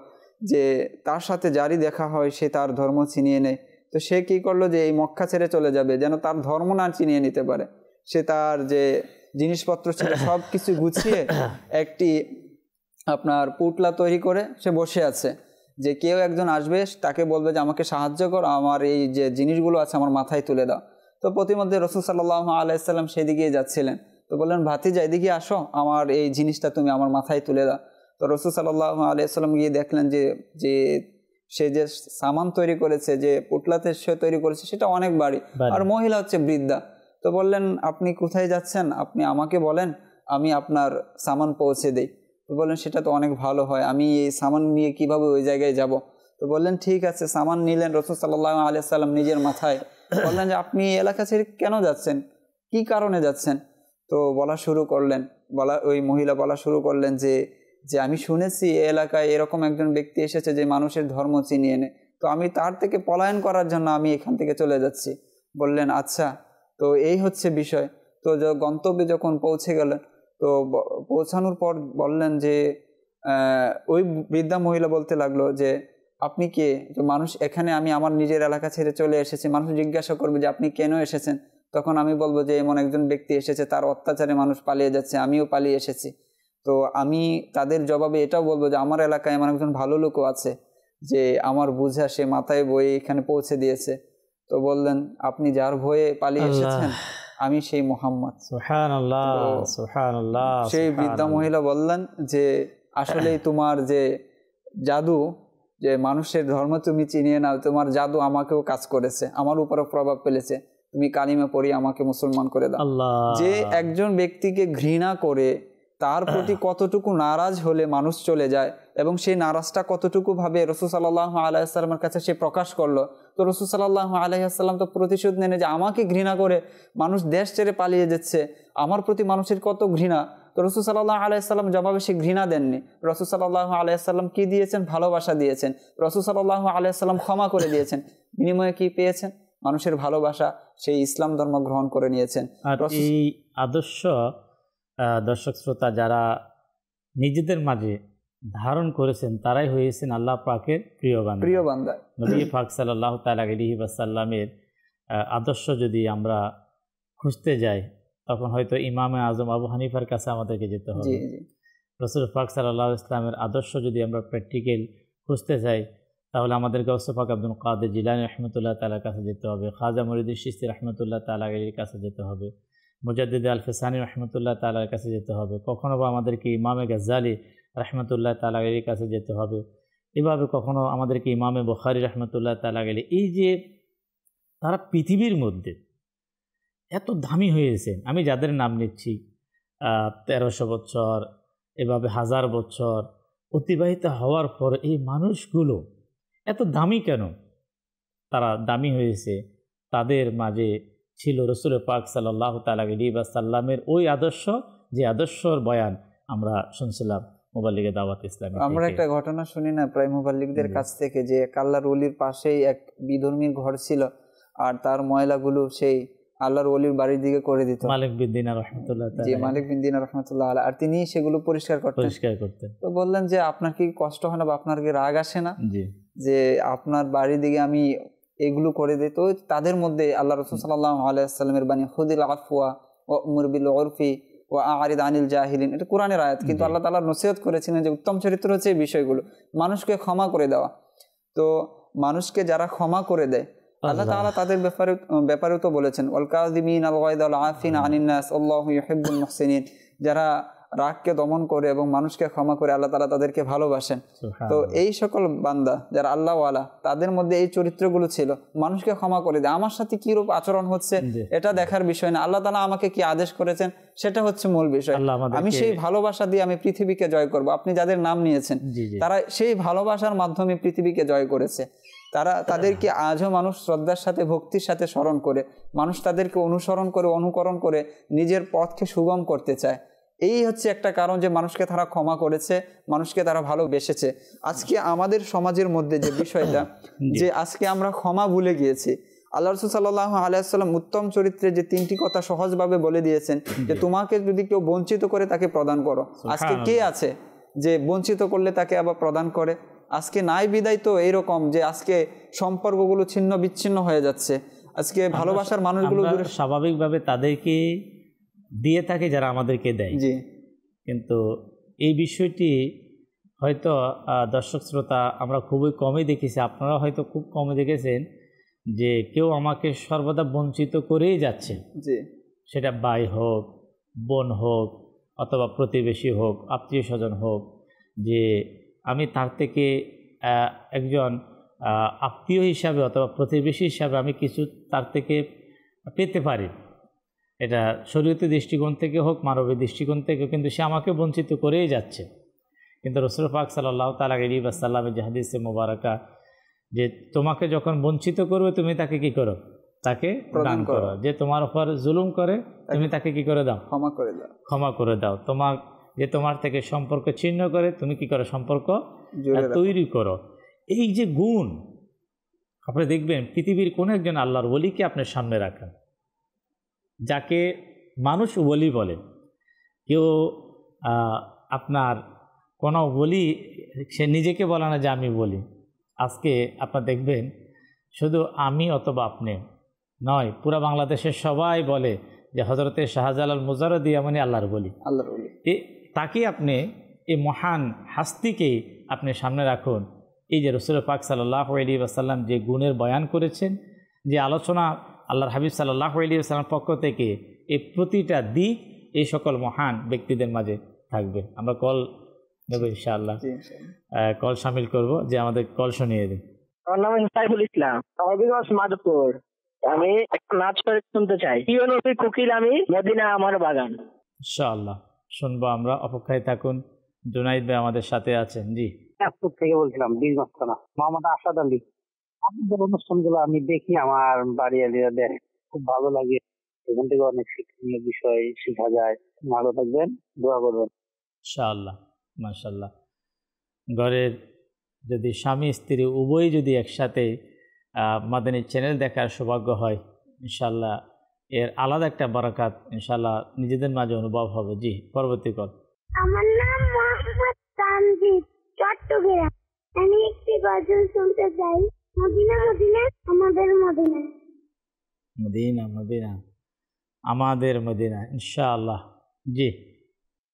যে তার সাথে যারই দেখা হয় সে তার ধর্ম ছিনিয়ে নেয় তো সে কি করলো যে এই মক্কা ছেড়ে চলে যাবে যেন তার ধর্ম না চিনিয়ে নিতে পারে সে তার যে জিনিসপত্র ছিল *coughs* সব কিছু গুছিয়ে একটি আপনার পুটলা তৈরি করে সে বসে আছে যে কেউ একজন আসবে তাকে বলবে যে আমাকে সাহায্য কর আমার এই যে জিনিসগুলো আছে আমার মাথায় তুলে দাও তো প্রতিমধ্যে রসুল সাল্লাহ আলাইসাল্লাম সেদিকেই যাচ্ছিলেন তো বললেন ভাতিজা এদিকে আসো আমার এই জিনিসটা তুমি আমার মাথায় তুলে দাও তো রসুল সাল্লাহ আলাইসাল্লাম গিয়ে দেখলেন যে যে সে যে সামান তৈরি করেছে যে পুটলাতে সে তৈরি করেছে সেটা অনেক বাড়ি আর মহিলা হচ্ছে বৃদ্ধা তো বললেন আপনি কোথায় যাচ্ছেন আপনি আমাকে বলেন আমি আপনার সামান পৌঁছে দিই তো বললেন সেটা তো অনেক ভালো হয় আমি এই সামান নিয়ে কিভাবে ওই জায়গায় যাব তো বললেন ঠিক আছে সামান নিলেন রসুল সাল্লাহ আলিয়া সাল্লাম নিজের মাথায় বললেন যে আপনি এই এলাকা ছেড়ে কেন যাচ্ছেন কি কারণে যাচ্ছেন তো বলা শুরু করলেন বলা ওই মহিলা বলা শুরু করলেন যে যে আমি শুনেছি এ এলাকায় এরকম একজন ব্যক্তি এসেছে যে মানুষের ধর্ম চিনিয়ে এনে তো আমি তার থেকে পলায়ন করার জন্য আমি এখান থেকে চলে যাচ্ছি বললেন আচ্ছা তো এই হচ্ছে বিষয় তো গন্তব্যে যখন পৌঁছে গেলেন তো পৌঁছানোর পর বললেন যে ওই বৃদ্ধা মহিলা বলতে লাগলো যে আপনি কে মানুষ এখানে আমি আমার নিজের এলাকা ছেড়ে চলে এসেছি মানুষ জিজ্ঞাসা করবে যে আপনি কেন এসেছেন তখন আমি বলবো যে এমন একজন ব্যক্তি এসেছে তার অত্যাচারে মানুষ পালিয়ে যাচ্ছে আমিও পালিয়ে এসেছি তো আমি তাদের জবাবে এটাও বলবো যে আমার এলাকায় এমন একজন ভালো লোকও আছে যে আমার বুঝা সে মাথায় বই এখানে পৌঁছে দিয়েছে তো বললেন আপনি যার ভয়ে পালিয়ে এসেছেন আমি সেই মোহাম্মদ সেই বৃদ্ধা মহিলা বললেন যে আসলে *coughs* তোমার যে জাদু যে মানুষের ধর্ম তুমি চিনিয়ে নাও তোমার জাদু আমাকেও কাজ করেছে আমার উপরে প্রভাব ফেলেছে তুমি কালিমা পড়ি আমাকে মুসলমান করে দাও যে একজন ব্যক্তিকে ঘৃণা করে তার হ্যাঁ। প্রতি কতটুকু নারাজ হলে মানুষ চলে যায় এবং সেই নারাজটা কতটুকু কতটুকুভাবে রসুসাল্লাহ আলাইসাল্লামের কাছে সে প্রকাশ করলো তো রসুসাল্লাহ আলাইসাল্লাম তো প্রতিশোধ নেনে যে আমাকে ঘৃণা করে মানুষ দেশ ছেড়ে পালিয়ে যাচ্ছে আমার প্রতি মানুষের কত ঘৃণা তো রসুসাল্লাহ আলাইসাল্লাম জবাবে সে ঘৃণা দেননি রসুসাল্লাহ আলাইসাল্লাম কি দিয়েছেন ভালোবাসা দিয়েছেন রসুসাল্লাহ আলাইসাল্লাম ক্ষমা করে দিয়েছেন বিনিময়ে কি পেয়েছেন মানুষের ভালোবাসা সেই ইসলাম ধর্ম গ্রহণ করে নিয়েছেন আর এই আদর্শ দর্শক শ্রোতা যারা নিজেদের মাঝে ধারণ করেছেন তারাই হয়েছেন আল্লাহ পাকের প্রিয় প্রিয় বান্দা নবী পাক সাল্লাহ তালাগিরিহি বাসাল্লামের আদর্শ যদি আমরা খুঁজতে যাই তখন হয়তো ইমামে আজম আবু হানিফার কাছে আমাদেরকে যেতে হবে রসুল পাক সাল্লাহ ইসলামের আদর্শ যদি আমরা প্র্যাকটিক্যাল খুঁজতে চাই তাহলে আমাদেরকে ওসফাক আব্দুল কাদের জিলানি রহমতুল্লাহ তালার কাছে যেতে হবে খাজা মরিদুল শিস্তি রহমতুল্লাহ তালাগির কাছে যেতে হবে মুজাদ্দিদ আলফেসানি রহমতুল্লাহ তালার কাছে যেতে হবে কখনো বা আমাদেরকে ইমামে গাজ্জালি রহমতুল্লাহ তালাগের কাছে যেতে হবে এভাবে কখনও আমাদেরকে ইমামে বখারি রহমতুল্লাহ তালাগেলি এই যে তারা পৃথিবীর মধ্যে এত দামি হয়েছে আমি যাদের নাম নিচ্ছি তেরোশো বছর এভাবে হাজার বছর অতিবাহিত হওয়ার পর এই মানুষগুলো এত দামি কেন তারা দামি হয়েছে তাদের মাঝে ছিল রসুল পাক সাল্লাহ তালী বা সাল্লামের ওই আদর্শ যে আদর্শর বয়ান আমরা শুনছিলাম মোবাল্লিগে দাওয়াত ইসলামী আমরা একটা ঘটনা শুনি না প্রায় মোবাল্লিকদের কাছ থেকে যে কাল্লার অলির পাশেই এক বিধর্মীর ঘর ছিল আর তার ময়লাগুলো সেই আল্লাহর অলির বাড়ির দিকে করে দিত মালিক বিন রহমতুল্লাহ জি মালিক বিন রহমতুল্লাহ আল্লাহ আর তিনি সেগুলো পরিষ্কার করতেন পরিষ্কার করতেন তো বললেন যে আপনার কি কষ্ট হয় না বা আপনার কি রাগ আসে না যে আপনার বাড়ির দিকে আমি এগুলো করে দিত তাদের মধ্যে আল্লাহ রসুল সাল্লাহ আলাইসাল্লামের বাণী হুদিল আফুয়া ও মুরবিল ওরফি ও আরিদ আনিল জাহিলিন এটা কোরআনের আয়াত কিন্তু আল্লাহ তালা নসিহত করেছিলেন যে উত্তম চরিত্র হচ্ছে এই বিষয়গুলো মানুষকে ক্ষমা করে দেওয়া তো মানুষকে যারা ক্ষমা করে দেয় আল্লাহ তাআলা তাদের ব্যাপারে ব্যাপারেও তো বলেছেন ওয়াল আল আল আফিন আনিনাস নাস আল্লাহু যারা রাগকে দমন করে এবং মানুষকে ক্ষমা করে আল্লাহ তালা তাদেরকে ভালোবাসেন তো এই সকল বান্দা যারা আল্লাহওয়ালা তাদের মধ্যে এই চরিত্রগুলো ছিল মানুষকে ক্ষমা করে দেয় আমার সাথে কিরূপ আচরণ হচ্ছে এটা দেখার বিষয় না আল্লাহ তালা আমাকে কি আদেশ করেছেন সেটা হচ্ছে মূল বিষয় আমি সেই ভালোবাসা দিয়ে আমি পৃথিবীকে জয় করব আপনি যাদের নাম নিয়েছেন তারা সেই ভালোবাসার মাধ্যমে পৃথিবীকে জয় করেছে তারা তাদেরকে আজও মানুষ শ্রদ্ধার সাথে ভক্তির সাথে স্মরণ করে মানুষ তাদেরকে অনুসরণ করে অনুকরণ করে নিজের পথকে সুগম করতে চায় এই হচ্ছে একটা কারণ যে মানুষকে তারা ক্ষমা করেছে মানুষকে তারা ভালোবেসেছে আজকে আমাদের সমাজের মধ্যে যে বিষয়টা যে আজকে আমরা ক্ষমা ভুলে গিয়েছি আল্লাহ রসুল সাল্লাহ আলাইসাল্লাম উত্তম চরিত্রে যে তিনটি কথা সহজভাবে বলে দিয়েছেন যে তোমাকে যদি কেউ বঞ্চিত করে তাকে প্রদান করো আজকে কে আছে যে বঞ্চিত করলে তাকে আবার প্রদান করে আজকে নাই বিদায় তো এইরকম যে আজকে সম্পর্কগুলো ছিন্ন বিচ্ছিন্ন হয়ে যাচ্ছে আজকে ভালোবাসার মানুষগুলো স্বাভাবিকভাবে তাদেরকে দিয়ে থাকে যারা আমাদেরকে দেয় কিন্তু এই বিষয়টি হয়তো দর্শক শ্রোতা আমরা খুবই কমই দেখেছি আপনারা হয়তো খুব কমই দেখেছেন যে কেউ আমাকে সর্বদা বঞ্চিত করেই যাচ্ছে সেটা ভাই হোক বোন হোক অথবা প্রতিবেশী হোক আত্মীয় স্বজন হোক যে আমি তার থেকে একজন আত্মীয় হিসাবে অথবা প্রতিবেশী হিসাবে আমি কিছু তার থেকে পেতে পারি এটা শরীয়তের দৃষ্টিকোণ থেকে হোক মানবের দৃষ্টিকোণ থেকে কিন্তু সে আমাকে বঞ্চিত করেই যাচ্ছে কিন্তু রসুল পাক সাল্লাহ তালা আলী সাল্লামে জাহাদিসে মোবারকা যে তোমাকে যখন বঞ্চিত করবে তুমি তাকে কি করো তাকে প্রদান করো যে তোমার উপর জুলুম করে তুমি তাকে কি করে দাও ক্ষমা করে দাও ক্ষমা করে দাও তোমার যে তোমার থেকে সম্পর্ক ছিন্ন করে তুমি কি করো সম্পর্ক তৈরি করো এই যে গুণ আপনি দেখবেন পৃথিবীর কোন একজন আল্লাহর ওলিকে আপনার সামনে রাখেন যাকে মানুষ বলি বলে কেউ আপনার কোনো বলি সে নিজেকে বলে না যে আমি বলি আজকে আপনার দেখবেন শুধু আমি অথবা আপনি নয় পুরা বাংলাদেশের সবাই বলে যে হজরতে শাহজালাল মুজারদিয়া মানে আল্লাহর বলি আল্লাহর বলি এ তাকে আপনি এই মহান হাস্তিকে আপনি সামনে রাখুন এই যে রসুল পাক সাল্লাহ আলী আসাল্লাম যে গুণের বয়ান করেছেন যে আলোচনা আল্লাহর হাবিব সাল্লাহ আলিয়াল্লামের পক্ষ থেকে এই প্রতিটা দিক এই সকল মহান ব্যক্তিদের মাঝে থাকবে আমরা কল নেব ইনশাআল্লাহ কল সামিল করব যে আমাদের কল শুনিয়ে দিন আমার নাম সাইফুল ইসলাম মাধবপুর আমি একটা নাচ করে শুনতে চাই নবী কুকিল আমি মদিনা আমার বাগান শুনবো আমরা অপেক্ষায় থাকুন জুনাইদ ভাই আমাদের সাথে আছেন জি থেকে বলছিলাম বীর মোহাম্মদ আসাদ আলী আমাদের গুলো আমি দেখি আমার বাড়ি দেখ খুব ভালো লাগে এখান থেকে অনেক শিক্ষণীয় বিষয় শেখা যায় ভালো থাকবেন দোয়া করবেন ইনশাআল্লাহ মাশাল্লাহ ঘরের যদি স্বামী স্ত্রী উভয় যদি একসাথে মাদানির চ্যানেল দেখার সৌভাগ্য হয় ইনশাল্লাহ এর আলাদা একটা বারাকাত ইনশাল্লাহ নিজেদের মাঝে অনুভব হবে জি পরবর্তী কল আমার নাম মোহাম্মদ তানজিদ চট্টগ্রাম আমি একটি গজল শুনতে চাই আমাদের মদিনা ইনশাআল্লাহ জি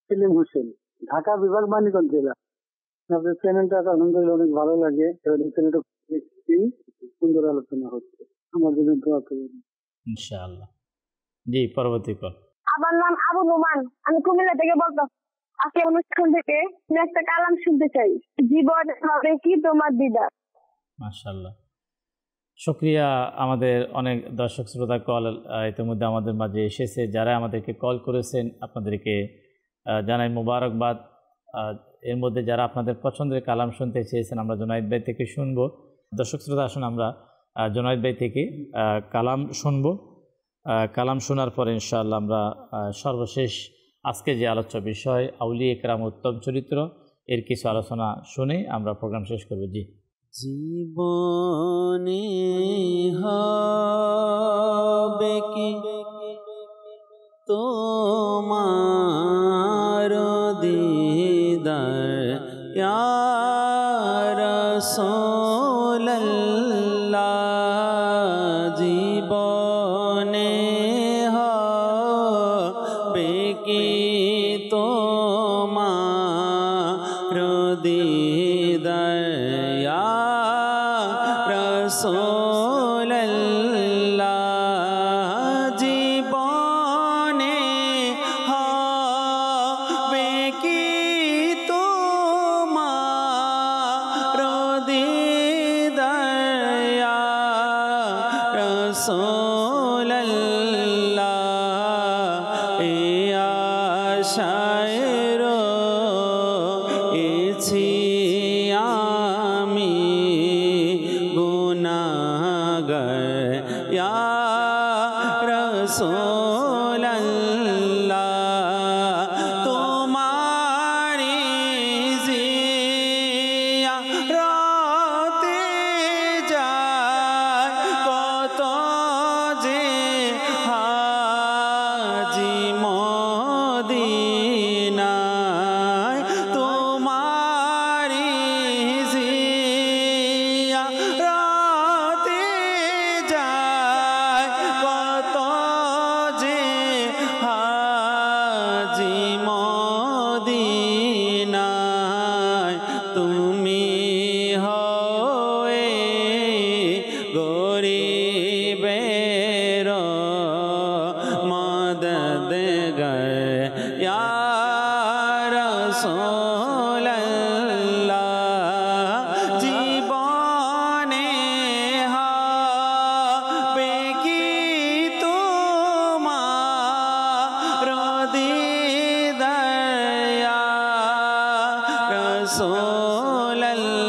সেলিম হোসেন ঢাকা বিভাগ বাণীগঞ্জ জেলা চ্যানেলটা আলহামদুলিল্লাহ অনেক ভালো লাগে সুন্দর আলোচনা হচ্ছে আমার জন্য দোয়া ইনশাআল্লাহ জি পরবর্তী কল আমার নাম আবু নোমান আমি কুমিল্লা থেকে বলতাম আজকে অনুষ্ঠান থেকে একটা কালাম শুনতে চাই জীবন হবে কি তোমার দিদা মার্শাল্লাহ সক্রিয়া আমাদের অনেক দর্শক শ্রোতা কল ইতিমধ্যে আমাদের মাঝে এসেছে যারা আমাদেরকে কল করেছেন আপনাদেরকে জানাই মোবারকবাদ এর মধ্যে যারা আপনাদের পছন্দের কালাম শুনতে চেয়েছেন আমরা জোনায়দ ভাই থেকে শুনবো দর্শক শ্রোতা আসুন আমরা জোনায়দ ভাই থেকে কালাম শুনব কালাম শোনার পরে ইনশাআল্লাহ আমরা সর্বশেষ আজকে যে আলোচ্য বিষয় আউলি একরাম উত্তম চরিত্র এর কিছু আলোচনা শুনে আমরা প্রোগ্রাম শেষ করবো জি জীবনে হবে কি رسول الله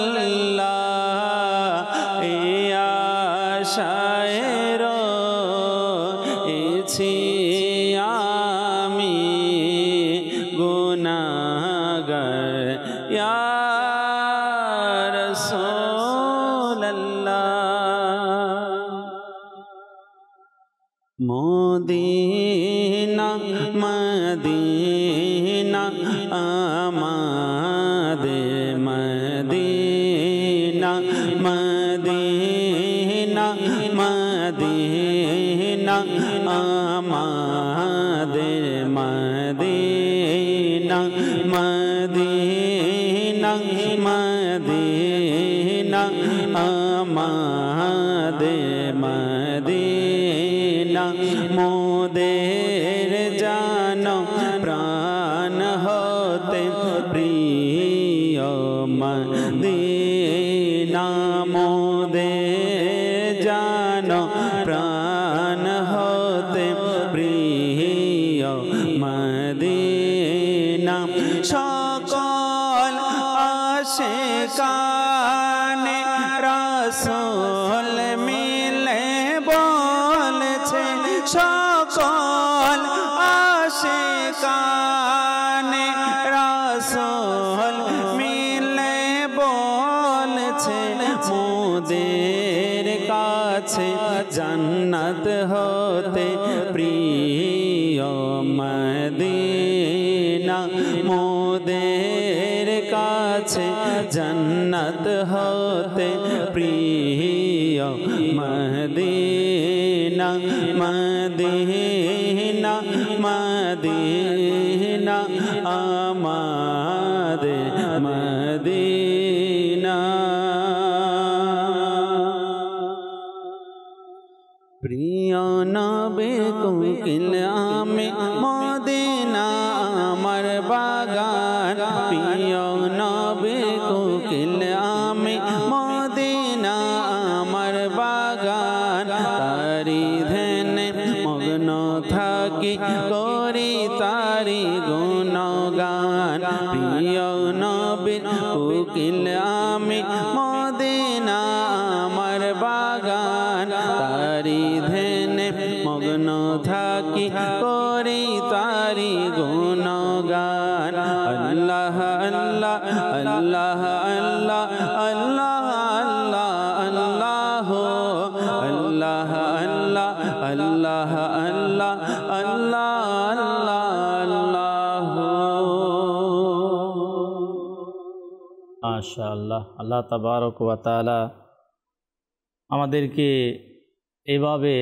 किला में मोदीना अमर बागान আল্লাহ তাবারক ওয়াতালা আমাদেরকে এভাবে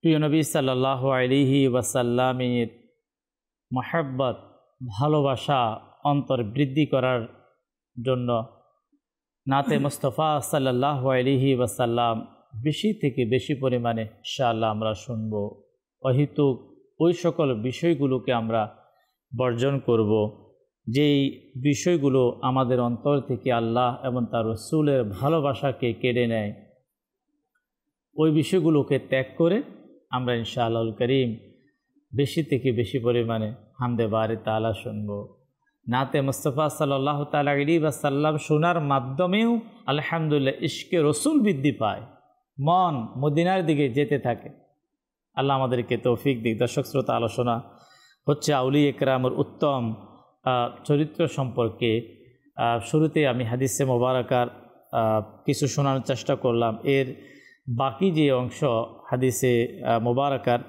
প্রিয়নবী সাল্লাহ আলিহি ওয়াসাল্লামের মাহাব্বত ভালোবাসা অন্তর বৃদ্ধি করার জন্য নাতে মুস্তফা সাল্লাহ আলিহি ওয়াসাল্লাম বেশি থেকে বেশি পরিমাণে ইনশাআল্লাহ আমরা শুনব অহিতুক ওই সকল বিষয়গুলোকে আমরা বর্জন করব যেই বিষয়গুলো আমাদের অন্তর থেকে আল্লাহ এবং তার রসুলের ভালোবাসাকে কেড়ে নেয় ওই বিষয়গুলোকে ত্যাগ করে আমরা ইনশাআল্লাহ করিম বেশি থেকে বেশি পরিমাণে হামদে বারে তালা শুনব নাতে মুস্তফা সাল্লাহ তালা আলী বা সাল্লাম শোনার মাধ্যমেও আলহামদুলিল্লাহ ইশকে রসুল বৃদ্ধি পায় মন মদিনার দিকে যেতে থাকে আল্লাহ আমাদেরকে তৌফিক দিক দর্শক শ্রোতা আলোচনা হচ্ছে আউলি একরামর উত্তম চরিত্র সম্পর্কে শুরুতে আমি হাদিসে মোবারকার কিছু শোনার চেষ্টা করলাম এর বাকি যে অংশ হাদিসে মোবারকার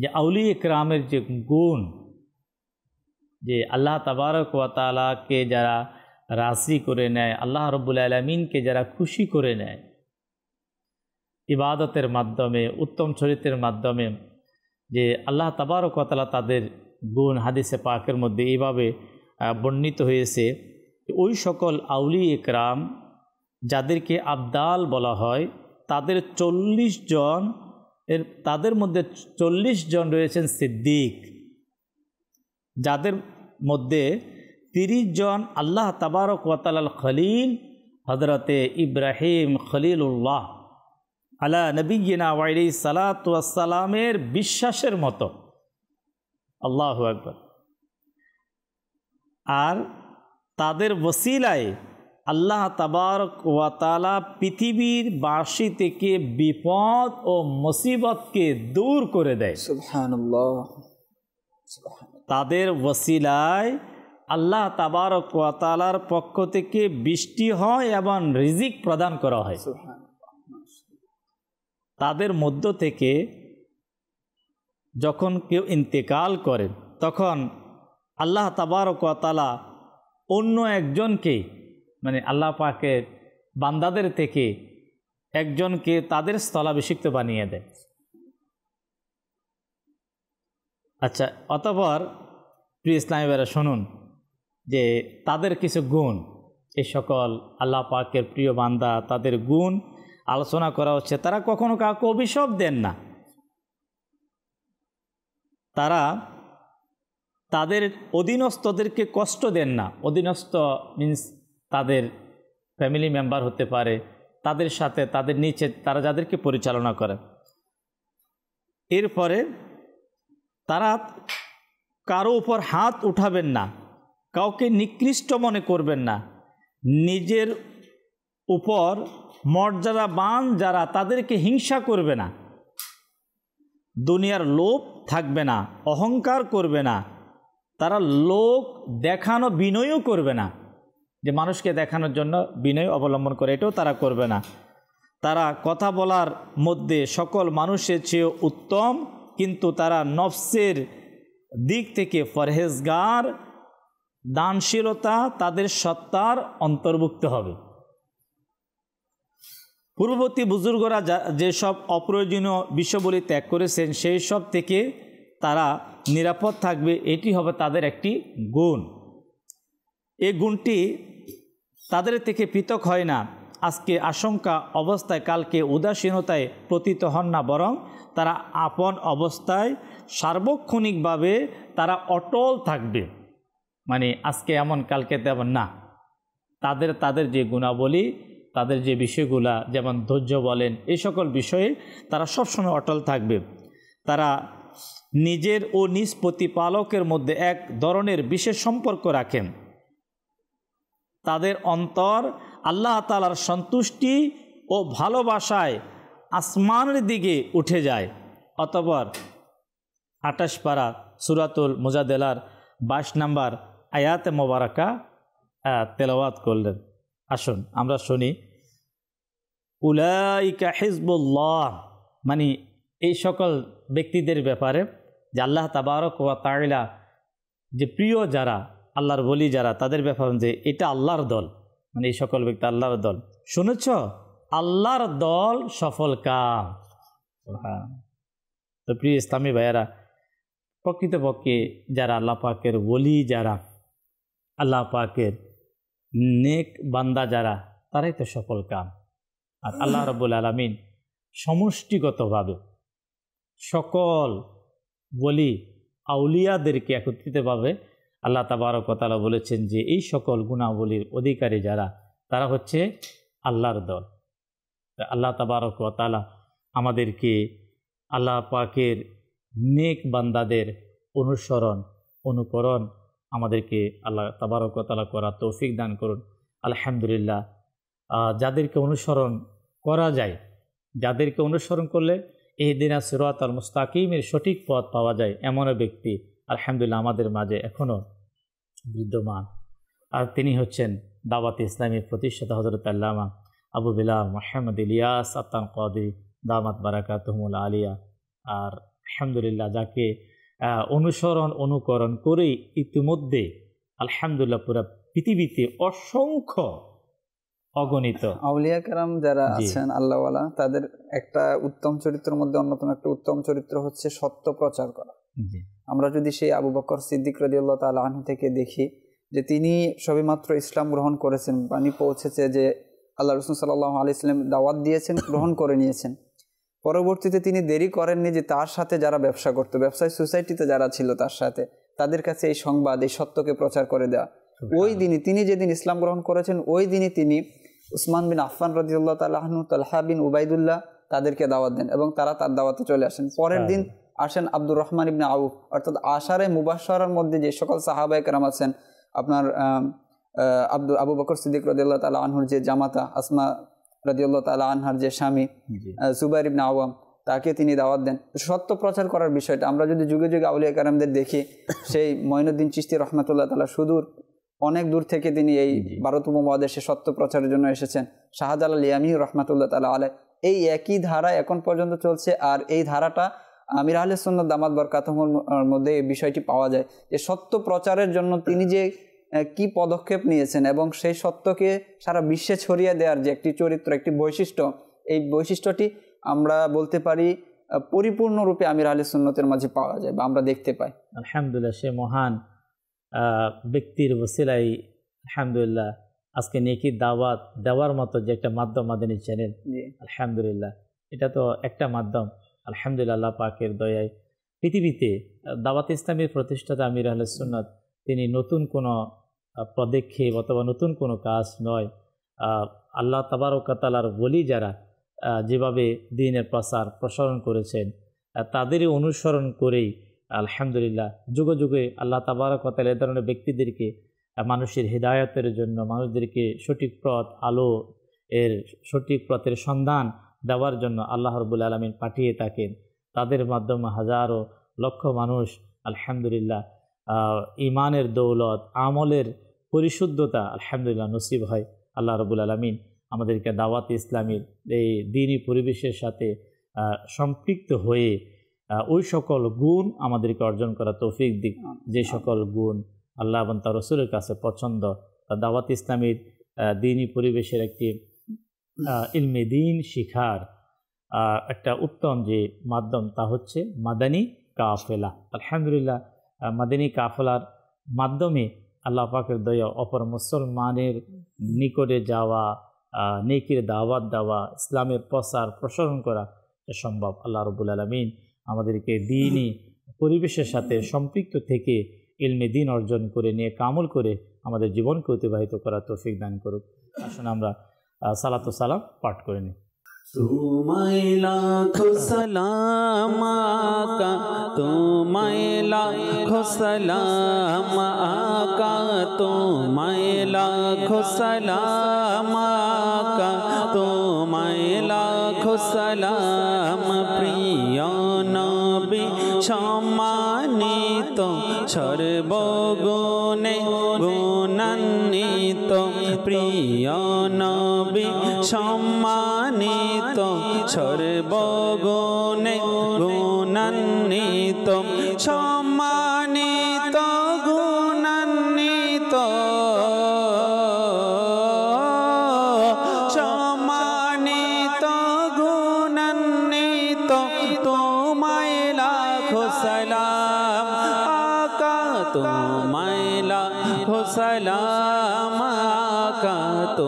যে আউলি ইকরামের যে গুণ যে আল্লাহ তাবারক ওয়া তালাকে যারা রাশি করে নেয় আল্লাহ রব্বুল আলমিনকে যারা খুশি করে নেয় ইবাদতের মাধ্যমে উত্তম চরিত্রের মাধ্যমে যে আল্লাহ তাবারক তাদের গুণ হাদিসে পাকের মধ্যে এইভাবে বর্ণিত হয়েছে ওই সকল আউলি একরাম যাদেরকে আবদাল বলা হয় তাদের চল্লিশ জন এর তাদের মধ্যে চল্লিশ জন রয়েছেন সিদ্দিক যাদের মধ্যে তিরিশ জন আল্লাহ তাবারক ওয়াতাল খলিল হজরতে ইব্রাহিম খলিল উল্লাহ আলা নবীনা ওয়াইলি সালাতামের বিশ্বাসের মতো আল্লাহ আকবর আর তাদের বসিলায় আল্লাহ তাবারক ওয়াতালা পৃথিবীর বাসি থেকে বিপদ ও মুসিবতকে দূর করে দেয় তাদের ওসিলায় আল্লাহ তাবারক ওয়াতালার পক্ষ থেকে বৃষ্টি হয় এবং রিজিক প্রদান করা হয় তাদের মধ্য থেকে যখন কেউ ইন্তেকাল করে তখন আল্লাহ তাবারকতালা অন্য একজনকে মানে আল্লাহ পাকের বান্দাদের থেকে একজনকে তাদের স্থলাভিষিক্ত বানিয়ে দেয় আচ্ছা অতপর প্রিয় ইসলামীরা শুনুন যে তাদের কিছু গুণ এ সকল আল্লাহ পাকের প্রিয় বান্দা তাদের গুণ আলোচনা করা হচ্ছে তারা কখনো কাউকে অভিশাপ দেন না তারা তাদের অধীনস্থদেরকে কষ্ট দেন না অধীনস্থ মিন্স তাদের ফ্যামিলি মেম্বার হতে পারে তাদের সাথে তাদের নিচে তারা যাদেরকে পরিচালনা করে এরপরে তারা কারো উপর হাত উঠাবেন না কাউকে নিকৃষ্ট মনে করবেন না নিজের উপর মর্যাদাবান যারা তাদেরকে হিংসা করবে না দুনিয়ার লোভ থাকবে না অহংকার করবে না তারা লোক দেখানো বিনয়ও করবে না যে মানুষকে দেখানোর জন্য বিনয় অবলম্বন করে এটাও তারা করবে না তারা কথা বলার মধ্যে সকল মানুষের চেয়ে উত্তম কিন্তু তারা নফসের দিক থেকে ফরহেজগার দানশীলতা তাদের সত্তার অন্তর্ভুক্ত হবে পূর্ববর্তী বুজুর্গরা যেসব অপ্রয়োজনীয় বিষয়গুলি ত্যাগ করেছেন সেই সব থেকে তারা নিরাপদ থাকবে এটি হবে তাদের একটি গুণ এই গুণটি তাদের থেকে পৃথক হয় না আজকে আশঙ্কা অবস্থায় কালকে উদাসীনতায় প্রতীত হন না বরং তারা আপন অবস্থায় সার্বক্ষণিকভাবে তারা অটল থাকবে মানে আজকে এমন কালকে তেমন না তাদের তাদের যে গুণাবলী তাদের যে বিষয়গুলা যেমন ধৈর্য বলেন এই সকল বিষয়ে তারা সবসময় অটল থাকবে তারা নিজের ও নিজ প্রতিপালকের মধ্যে এক ধরনের বিশেষ সম্পর্ক রাখেন তাদের অন্তর আল্লাহ তালার সন্তুষ্টি ও ভালোবাসায় আসমানের দিকে উঠে যায় অতপর আটাশপাড়া সুরাতুল মুজাদেলার বাইশ নাম্বার আয়াতে মোবারকা তেলাওয়াত করলেন আসুন আমরা শুনি উলাইকা হিজবুল্লাহ মানে এই সকল ব্যক্তিদের ব্যাপারে যে আল্লাহ তাবারক ও তাইলা যে প্রিয় যারা আল্লাহর বলি যারা তাদের ব্যাপারে যে এটা আল্লাহর দল মানে এই সকল ব্যক্তি আল্লাহর দল শুনেছ আল্লাহর দল সফল কাম হ্যাঁ তো প্রিয় ইসলামী ভাইয়ারা প্রকৃতপক্ষে যারা আল্লাহ পাকের বলি যারা আল্লাহ পাকের নেক বান্দা যারা তারাই তো সফল কাম আর আল্লাহ রব্বুল আলমিন সমষ্টিগতভাবে সকল বলি আউলিয়াদেরকে একত্রিতভাবে আল্লাহ তাবারকতালা বলেছেন যে এই সকল গুণাবলীর অধিকারী যারা তারা হচ্ছে আল্লাহর দল আল্লাহ তাবারকতালা আমাদেরকে আল্লাহ পাকের নেক বান্দাদের অনুসরণ অনুকরণ আমাদেরকে আল্লাহ তাবারকতালা করা তৌফিক দান করুন আলহামদুলিল্লাহ যাদেরকে অনুসরণ করা যায় যাদেরকে অনুসরণ করলে এহদিনা সিরাত আল মুস্তাকিমের সঠিক পথ পাওয়া যায় এমনও ব্যক্তি আলহামদুলিল্লাহ আমাদের মাঝে এখনও বিদ্যমান আর তিনি হচ্ছেন দাওয়াত ইসলামীর প্রতিষ্ঠাতা হজরত আল্লামা আবু বিলাল মোহাম্মদ ইলিয়াস আত্তান কদি দামাত তহমুল আলিয়া আর আলহামদুলিল্লাহ যাকে অনুসরণ অনুকরণ করেই ইতিমধ্যে আলহামদুলিল্লাহ পুরা পৃথিবীতে অসংখ্য অগণিত আউলিয়া কেরাম যারা আছেন আল্লাহওয়ালা তাদের একটা উত্তম চরিত্রের মধ্যে অন্যতম একটা উত্তম চরিত্র হচ্ছে সত্য প্রচার করা আমরা যদি সেই আবু বকর সিদ্দিক রদিয়াল্লাহ তাল আনহু থেকে দেখি যে তিনি সবেমাত্র ইসলাম গ্রহণ করেছেন বাণী পৌঁছেছে যে আল্লাহ রসুল সাল্লাহ আলি ইসলাম দাওয়াত দিয়েছেন *coughs* গ্রহণ করে নিয়েছেন পরবর্তীতে তিনি দেরি করেননি যে তার সাথে যারা ব্যবসা করতো ব্যবসায় সোসাইটিতে যারা ছিল তার সাথে তাদের কাছে এই সংবাদ এই সত্যকে প্রচার করে দেওয়া ওই দিনই তিনি যেদিন ইসলাম গ্রহণ করেছেন ওই দিনই তিনি উসমান বিন আফান রাজিউল্লাহ তালাহনু তালহা বিন উবাইদুল্লাহ তাদেরকে দাওয়াত দেন এবং তারা তার দাওয়াতে চলে আসেন পরের হ্যাঁ। দিন আসেন আব্দুর রহমান ইবনে আউফ অর্থাৎ আশারে মুবাসরার মধ্যে যে সকল সাহাবায় কেরাম আছেন আপনার আব্দুল আবু বকর সিদ্দিক রদিয়াল্লাহ তালা আনহুর যে জামাতা আসমা রদিয়াল্লাহ তালা আনহার যে স্বামী সুবাইর ইবনে আওয়াম তাকে তিনি দাওয়াত দেন সত্য প্রচার করার বিষয়টা আমরা যদি যুগে যুগে আউলিয়া কারামদের দেখি *coughs* সেই ময়নুদ্দিন চিস্তি রহমতুল্লাহ তালা সুদূর অনেক দূর থেকে তিনি এই ভারত উপমহাদেশে সত্য প্রচারের জন্য এসেছেন শাহজালাল ইয়ামি রহমাতুল্লাহ তালা আলে এই একই ধারা এখন পর্যন্ত চলছে আর এই ধারাটা আমির আহলে সন্ন্যদ দামাত বরকাতমর মধ্যে এই বিষয়টি পাওয়া যায় যে সত্য প্রচারের জন্য তিনি যে কি পদক্ষেপ নিয়েছেন এবং সেই সত্যকে সারা বিশ্বে ছড়িয়ে দেওয়ার যে একটি চরিত্র একটি বৈশিষ্ট্য এই বৈশিষ্ট্যটি আমরা বলতে পারি পরিপূর্ণরূপে আমির আহলে সন্ন্যতের মাঝে পাওয়া যায় বা আমরা দেখতে পাই আলহামদুলিল্লাহ সে মহান ব্যক্তির ওসিলাই আলহামদুলিল্লাহ আজকে নেকি দাওয়াত দেওয়ার মতো যে একটা মাধ্যম মাদানী চ্যানেল আলহামদুলিল্লাহ এটা তো একটা মাধ্যম আলহামদুলিল্লাহ পাকের দয়ায় পৃথিবীতে দাওয়াত ইসলামের প্রতিষ্ঠাতা আমির আহলসুন্নত তিনি নতুন কোনো পদক্ষেপ অথবা নতুন কোনো কাজ নয় আল্লাহ তাবারকাতালার বলি যারা যেভাবে দিনের প্রসার প্রসারণ করেছেন তাদেরই অনুসরণ করেই আলহামদুলিল্লাহ যুগে যুগে আল্লাহ তাবারকতাল এ ধরনের ব্যক্তিদেরকে মানুষের হৃদায়তের জন্য মানুষদেরকে সঠিক পথ আলো এর সঠিক পথের সন্ধান দেওয়ার জন্য আল্লাহ রবুল আলমিন পাঠিয়ে থাকেন তাদের মাধ্যমে হাজারো লক্ষ মানুষ আলহামদুলিল্লাহ ইমানের দৌলত আমলের পরিশুদ্ধতা আলহামদুলিল্লাহ নসিব হয় আল্লাহ রবুল আলমিন আমাদেরকে দাওয়াত ইসলামীর এই দিনই পরিবেশের সাথে সম্পৃক্ত হয়ে ওই সকল গুণ আমাদেরকে অর্জন করা তৌফিক দিক যে সকল গুণ আল্লাহ এবং তার রসুলের কাছে পছন্দ দাওয়াত ইসলামীর দিনই পরিবেশের একটি ইলমে দিন শিখার একটা উত্তম যে মাধ্যম তা হচ্ছে মাদানী কাফেলা আলহামদুলিল্লাহ মাদানী কাফেলার মাধ্যমে আল্লাহ পাকের দয়া অপর মুসলমানের নিকটে যাওয়া নেকির দাওয়াত দেওয়া ইসলামের প্রসার প্রসারণ করা সম্ভব আল্লাহ রবুল আলমিন আমাদেরকে দিনই পরিবেশের সাথে সম্পৃক্ত থেকে এলমে দিন অর্জন করে নিয়ে কামল করে আমাদের জীবনকে অতিবাহিত করার তৌফিক দান করুক আসুন আমরা সালাত সালাম পাঠ করে নিই তোমায় লাখো সালাম আকা তোমায় লাখো সম্মানিত সর্বগুণে গুণান্বিত প্রিয় নবী সম্মানিত সর্বগুণ सलाम आका तो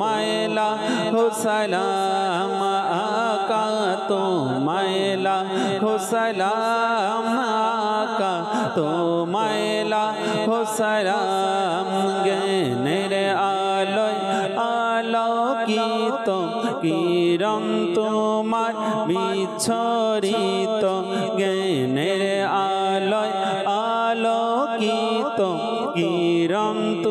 मैला हो सलाम आका तो मैला हो सलाम आका तो मैला हो सलाम गहने आलो आलो की तो কিরণ তোমার বিচ্ছরিত জ্ঞানের আলয় আলোকিত बिरित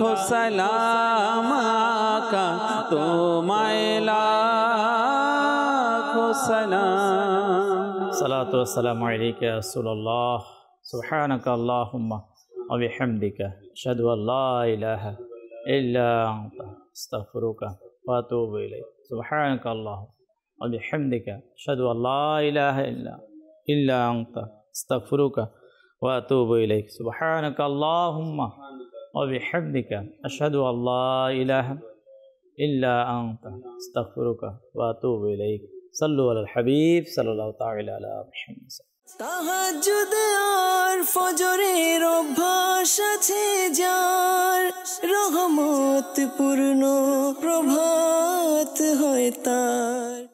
लाखों सलाम आका तुम्हारे लाखों सलाम सलात वसलाम अलैका रसूलुल्लाह सुभानक अल्लाहुम्मा व बिहमदिका अशहदु अल्ला इलाहा इल्ला अंत अस्तगफिरुका व अतूबु इलैक सुभानक अल्लाह व बिहमदिका अशहदु अल्ला इलाहा इल्ला इल्ला अंत अस्तगफिरुका واتوب اليك سبحانك اللهم وبحمدك أشهد أن لا إله إلا أنت أستغفرك وأتوب إليك صلوا على الحبيب صلى الله تعالى على محمد তাহাজ্জুদে আর ফজরের অভ্যাস আছে যার রহমত পূর্ণ প্রভাত হয় তার